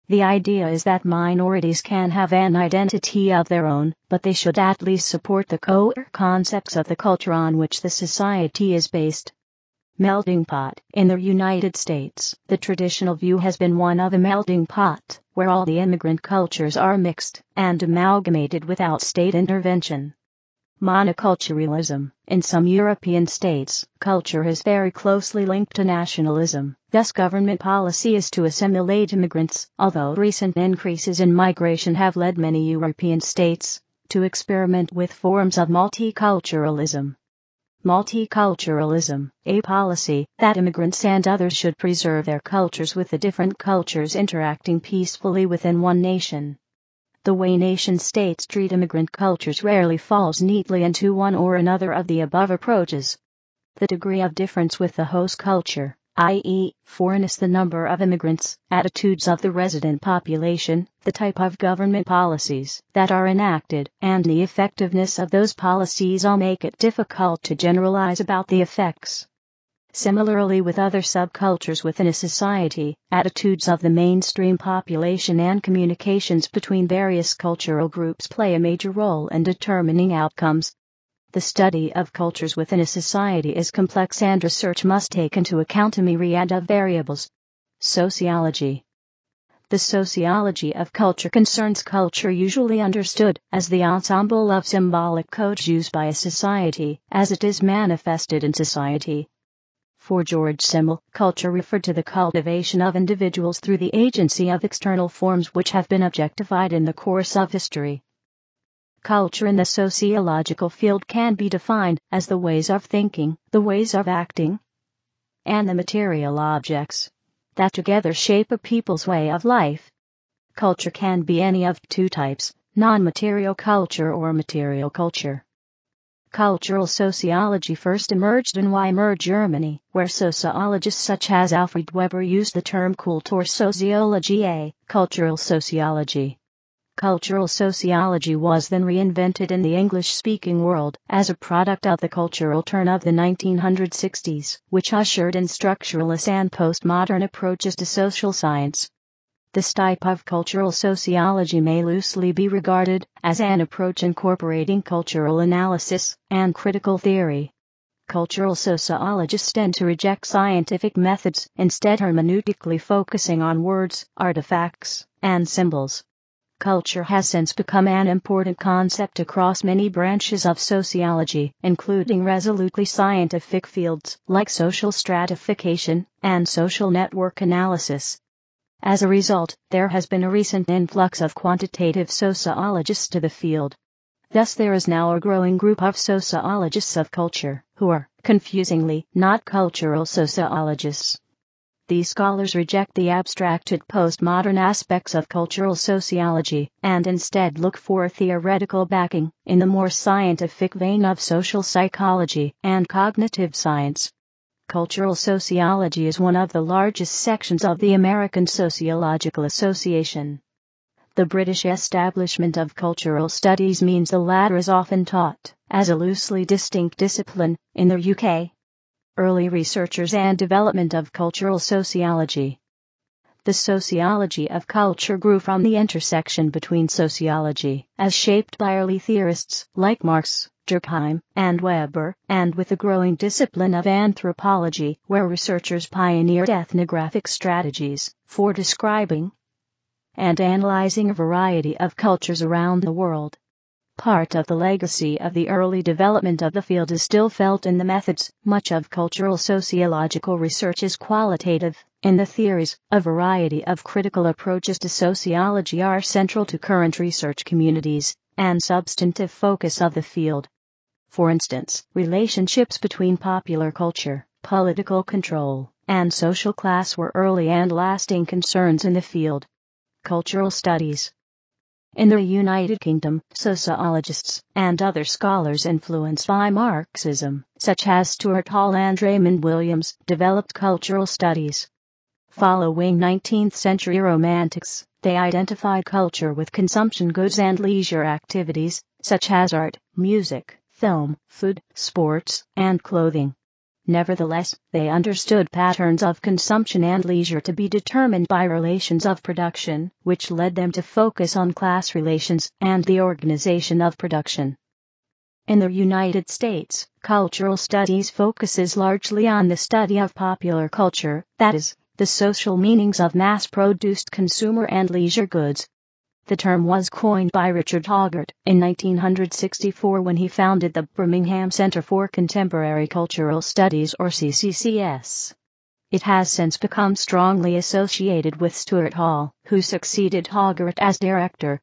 The idea is that minorities can have an identity of their own, but they should at least support the core concepts of the culture on which the society is based. Melting pot. In the United States, the traditional view has been one of a melting pot, where all the immigrant cultures are mixed and amalgamated without state intervention monoculturalism. In some European states, culture is very closely linked to nationalism, thus government policy is to assimilate immigrants, although recent increases in migration have led many European states to experiment with forms of multiculturalism. Multiculturalism, a policy that immigrants and others should preserve their cultures with the different cultures interacting peacefully within one nation. The way nation states treat immigrant cultures rarely falls neatly into one or another of the above approaches. The degree of difference with the host culture, i.e., foreignness, the number of immigrants, attitudes of the resident population, the type of government policies that are enacted, and the effectiveness of those policies all make it difficult to generalize about the effects. Similarly with other subcultures within a society, attitudes of the mainstream population and communications between various cultural groups play a major role in determining outcomes. The study of cultures within a society is complex and research must take into account a myriad of variables. Sociology The sociology of culture concerns culture usually understood as the ensemble of symbolic codes used by a society, as it is manifested in society for George Simmel, culture referred to the cultivation of individuals through the agency of external forms which have been objectified in the course of history. Culture in the sociological field can be defined as the ways of thinking, the ways of acting, and the material objects that together shape a people's way of life. Culture can be any of two types non material culture or material culture cultural sociology first emerged in Weimar Germany, where sociologists such as Alfred Weber used the term Kultursoziologie, cultural sociology. Cultural sociology was then reinvented in the English-speaking world as a product of the cultural turn of the 1960s, which ushered in structuralist and postmodern approaches to social science. This type of cultural sociology may loosely be regarded as an approach incorporating cultural analysis and critical theory. Cultural sociologists tend to reject scientific methods, instead, hermeneutically focusing on words, artifacts, and symbols. Culture has since become an important concept across many branches of sociology, including resolutely scientific fields like social stratification and social network analysis. As a result, there has been a recent influx of quantitative sociologists to the field. Thus, there is now a growing group of sociologists of culture, who are, confusingly, not cultural sociologists. These scholars reject the abstracted postmodern aspects of cultural sociology, and instead look for theoretical backing in the more scientific vein of social psychology and cognitive science. Cultural sociology is one of the largest sections of the American Sociological Association. The British establishment of cultural studies means the latter is often taught as a loosely distinct discipline in the UK. Early researchers and development of cultural sociology the sociology of culture grew from the intersection between sociology, as shaped by early theorists like Marx, Durkheim, and Weber, and with the growing discipline of anthropology, where researchers pioneered ethnographic strategies for describing and analyzing a variety of cultures around the world. Part of the legacy of the early development of the field is still felt in the methods. Much of cultural sociological research is qualitative, and the theories, a variety of critical approaches to sociology are central to current research communities and substantive focus of the field. For instance, relationships between popular culture, political control, and social class were early and lasting concerns in the field. Cultural studies, in the United Kingdom, sociologists and other scholars influenced by Marxism, such as Stuart Hall and Raymond Williams, developed cultural studies. Following 19th-century Romantics, they identified culture with consumption goods and leisure activities, such as art, music, film, food, sports, and clothing. Nevertheless, they understood patterns of consumption and leisure to be determined by relations of production, which led them to focus on class relations and the organization of production. In the United States, cultural studies focuses largely on the study of popular culture, that is, the social meanings of mass-produced consumer and leisure goods. The term was coined by Richard Hoggart in 1964 when he founded the Birmingham Center for Contemporary Cultural Studies or CCCS. It has since become strongly associated with Stuart Hall, who succeeded Hoggart as director.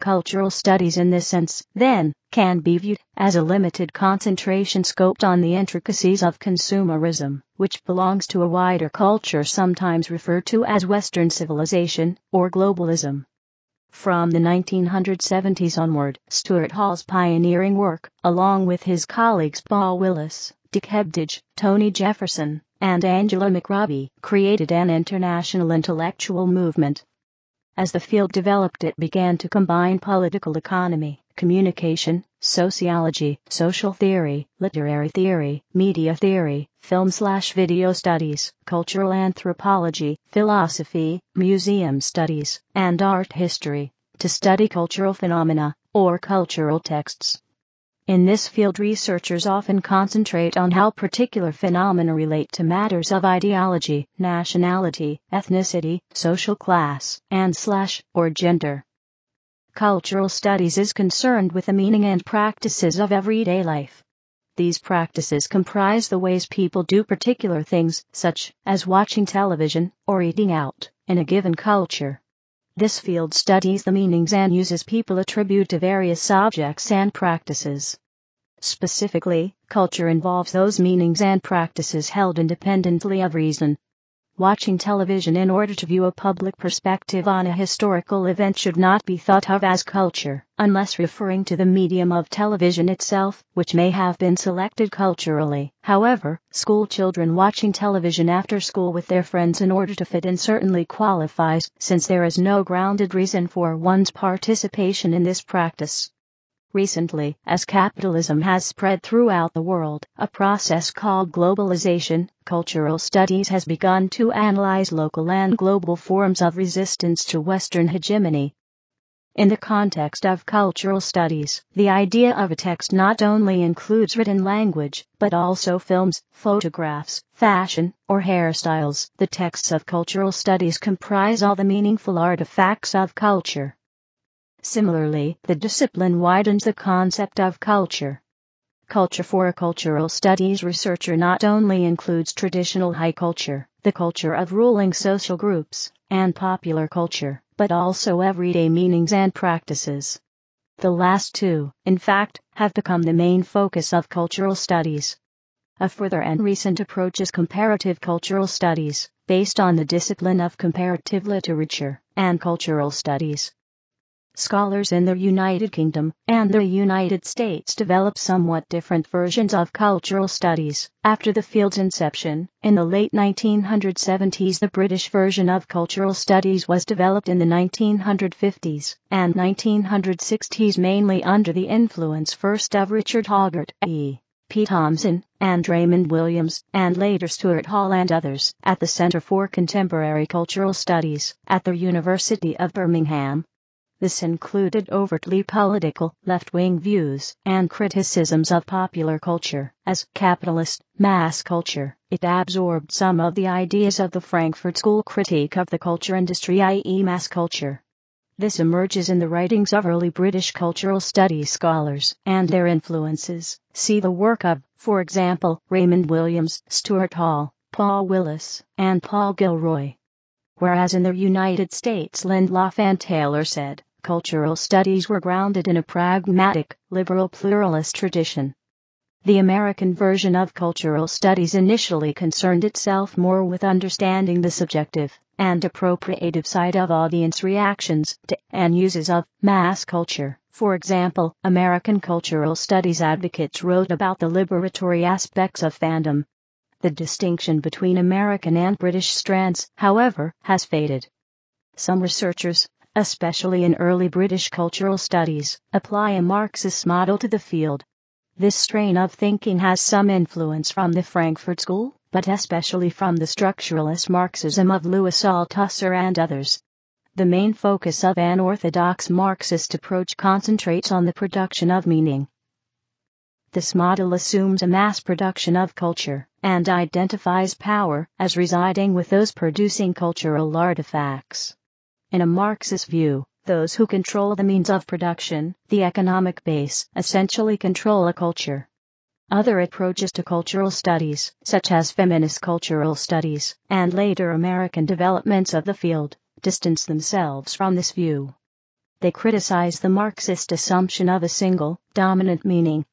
Cultural studies in this sense, then, can be viewed as a limited concentration scoped on the intricacies of consumerism, which belongs to a wider culture sometimes referred to as Western civilization or globalism. From the 1970s onward, Stuart Hall's pioneering work, along with his colleagues Paul Willis, Dick Hebdige, Tony Jefferson, and Angela McRobbie, created an international intellectual movement as the field developed, it began to combine political economy, communication, sociology, social theory, literary theory, media theory, film slash video studies, cultural anthropology, philosophy, museum studies, and art history to study cultural phenomena or cultural texts. In this field researchers often concentrate on how particular phenomena relate to matters of ideology, nationality, ethnicity, social class, and slash, or gender. Cultural studies is concerned with the meaning and practices of everyday life. These practices comprise the ways people do particular things, such as watching television or eating out, in a given culture. This field studies the meanings and uses people attribute to various objects and practices. Specifically, culture involves those meanings and practices held independently of reason, Watching television in order to view a public perspective on a historical event should not be thought of as culture, unless referring to the medium of television itself, which may have been selected culturally. However, school children watching television after school with their friends in order to fit in certainly qualifies, since there is no grounded reason for one's participation in this practice. Recently, as capitalism has spread throughout the world, a process called globalization, cultural studies has begun to analyze local and global forms of resistance to Western hegemony. In the context of cultural studies, the idea of a text not only includes written language, but also films, photographs, fashion, or hairstyles. The texts of cultural studies comprise all the meaningful artifacts of culture Similarly, the discipline widens the concept of culture. Culture for a cultural studies researcher not only includes traditional high culture, the culture of ruling social groups, and popular culture, but also everyday meanings and practices. The last two, in fact, have become the main focus of cultural studies. A further and recent approach is comparative cultural studies, based on the discipline of comparative literature and cultural studies scholars in the United Kingdom and the United States developed somewhat different versions of cultural studies. After the field's inception, in the late 1970s, the British version of cultural studies was developed in the 1950s and 1960s, mainly under the influence first of Richard Hoggart, E. P. Thompson, and Raymond Williams, and later Stuart Hall and others, at the Center for Contemporary Cultural Studies at the University of Birmingham, this included overtly political left wing views and criticisms of popular culture. As capitalist mass culture, it absorbed some of the ideas of the Frankfurt School critique of the culture industry, i.e., mass culture. This emerges in the writings of early British cultural studies scholars and their influences. See the work of, for example, Raymond Williams, Stuart Hall, Paul Willis, and Paul Gilroy. Whereas in the United States Lindelof and Taylor said, cultural studies were grounded in a pragmatic, liberal pluralist tradition. The American version of cultural studies initially concerned itself more with understanding the subjective and appropriative side of audience reactions to and uses of mass culture. For example, American cultural studies advocates wrote about the liberatory aspects of fandom. The distinction between American and British strands, however, has faded. Some researchers, especially in early British cultural studies, apply a Marxist model to the field. This strain of thinking has some influence from the Frankfurt School, but especially from the structuralist Marxism of Louis Althusser and others. The main focus of an orthodox Marxist approach concentrates on the production of meaning. This model assumes a mass production of culture and identifies power as residing with those producing cultural artifacts. In a Marxist view, those who control the means of production, the economic base, essentially control a culture. Other approaches to cultural studies, such as feminist cultural studies, and later American developments of the field, distance themselves from this view. They criticize the Marxist assumption of a single, dominant meaning,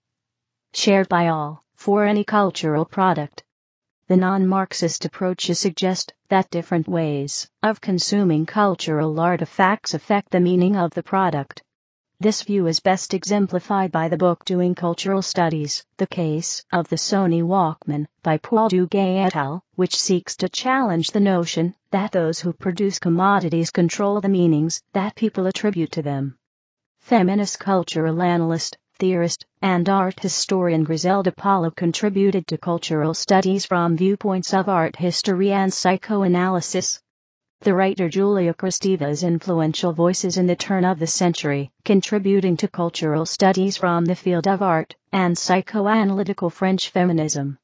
shared by all, for any cultural product. The non Marxist approaches suggest that different ways of consuming cultural artifacts affect the meaning of the product. This view is best exemplified by the book Doing Cultural Studies, The Case of the Sony Walkman, by Paul Duguay et al., which seeks to challenge the notion that those who produce commodities control the meanings that people attribute to them. Feminist cultural analyst theorist, and art historian Griselda Pollock contributed to cultural studies from viewpoints of art history and psychoanalysis. The writer Julia Kristeva's influential voices in the turn of the century, contributing to cultural studies from the field of art and psychoanalytical French feminism.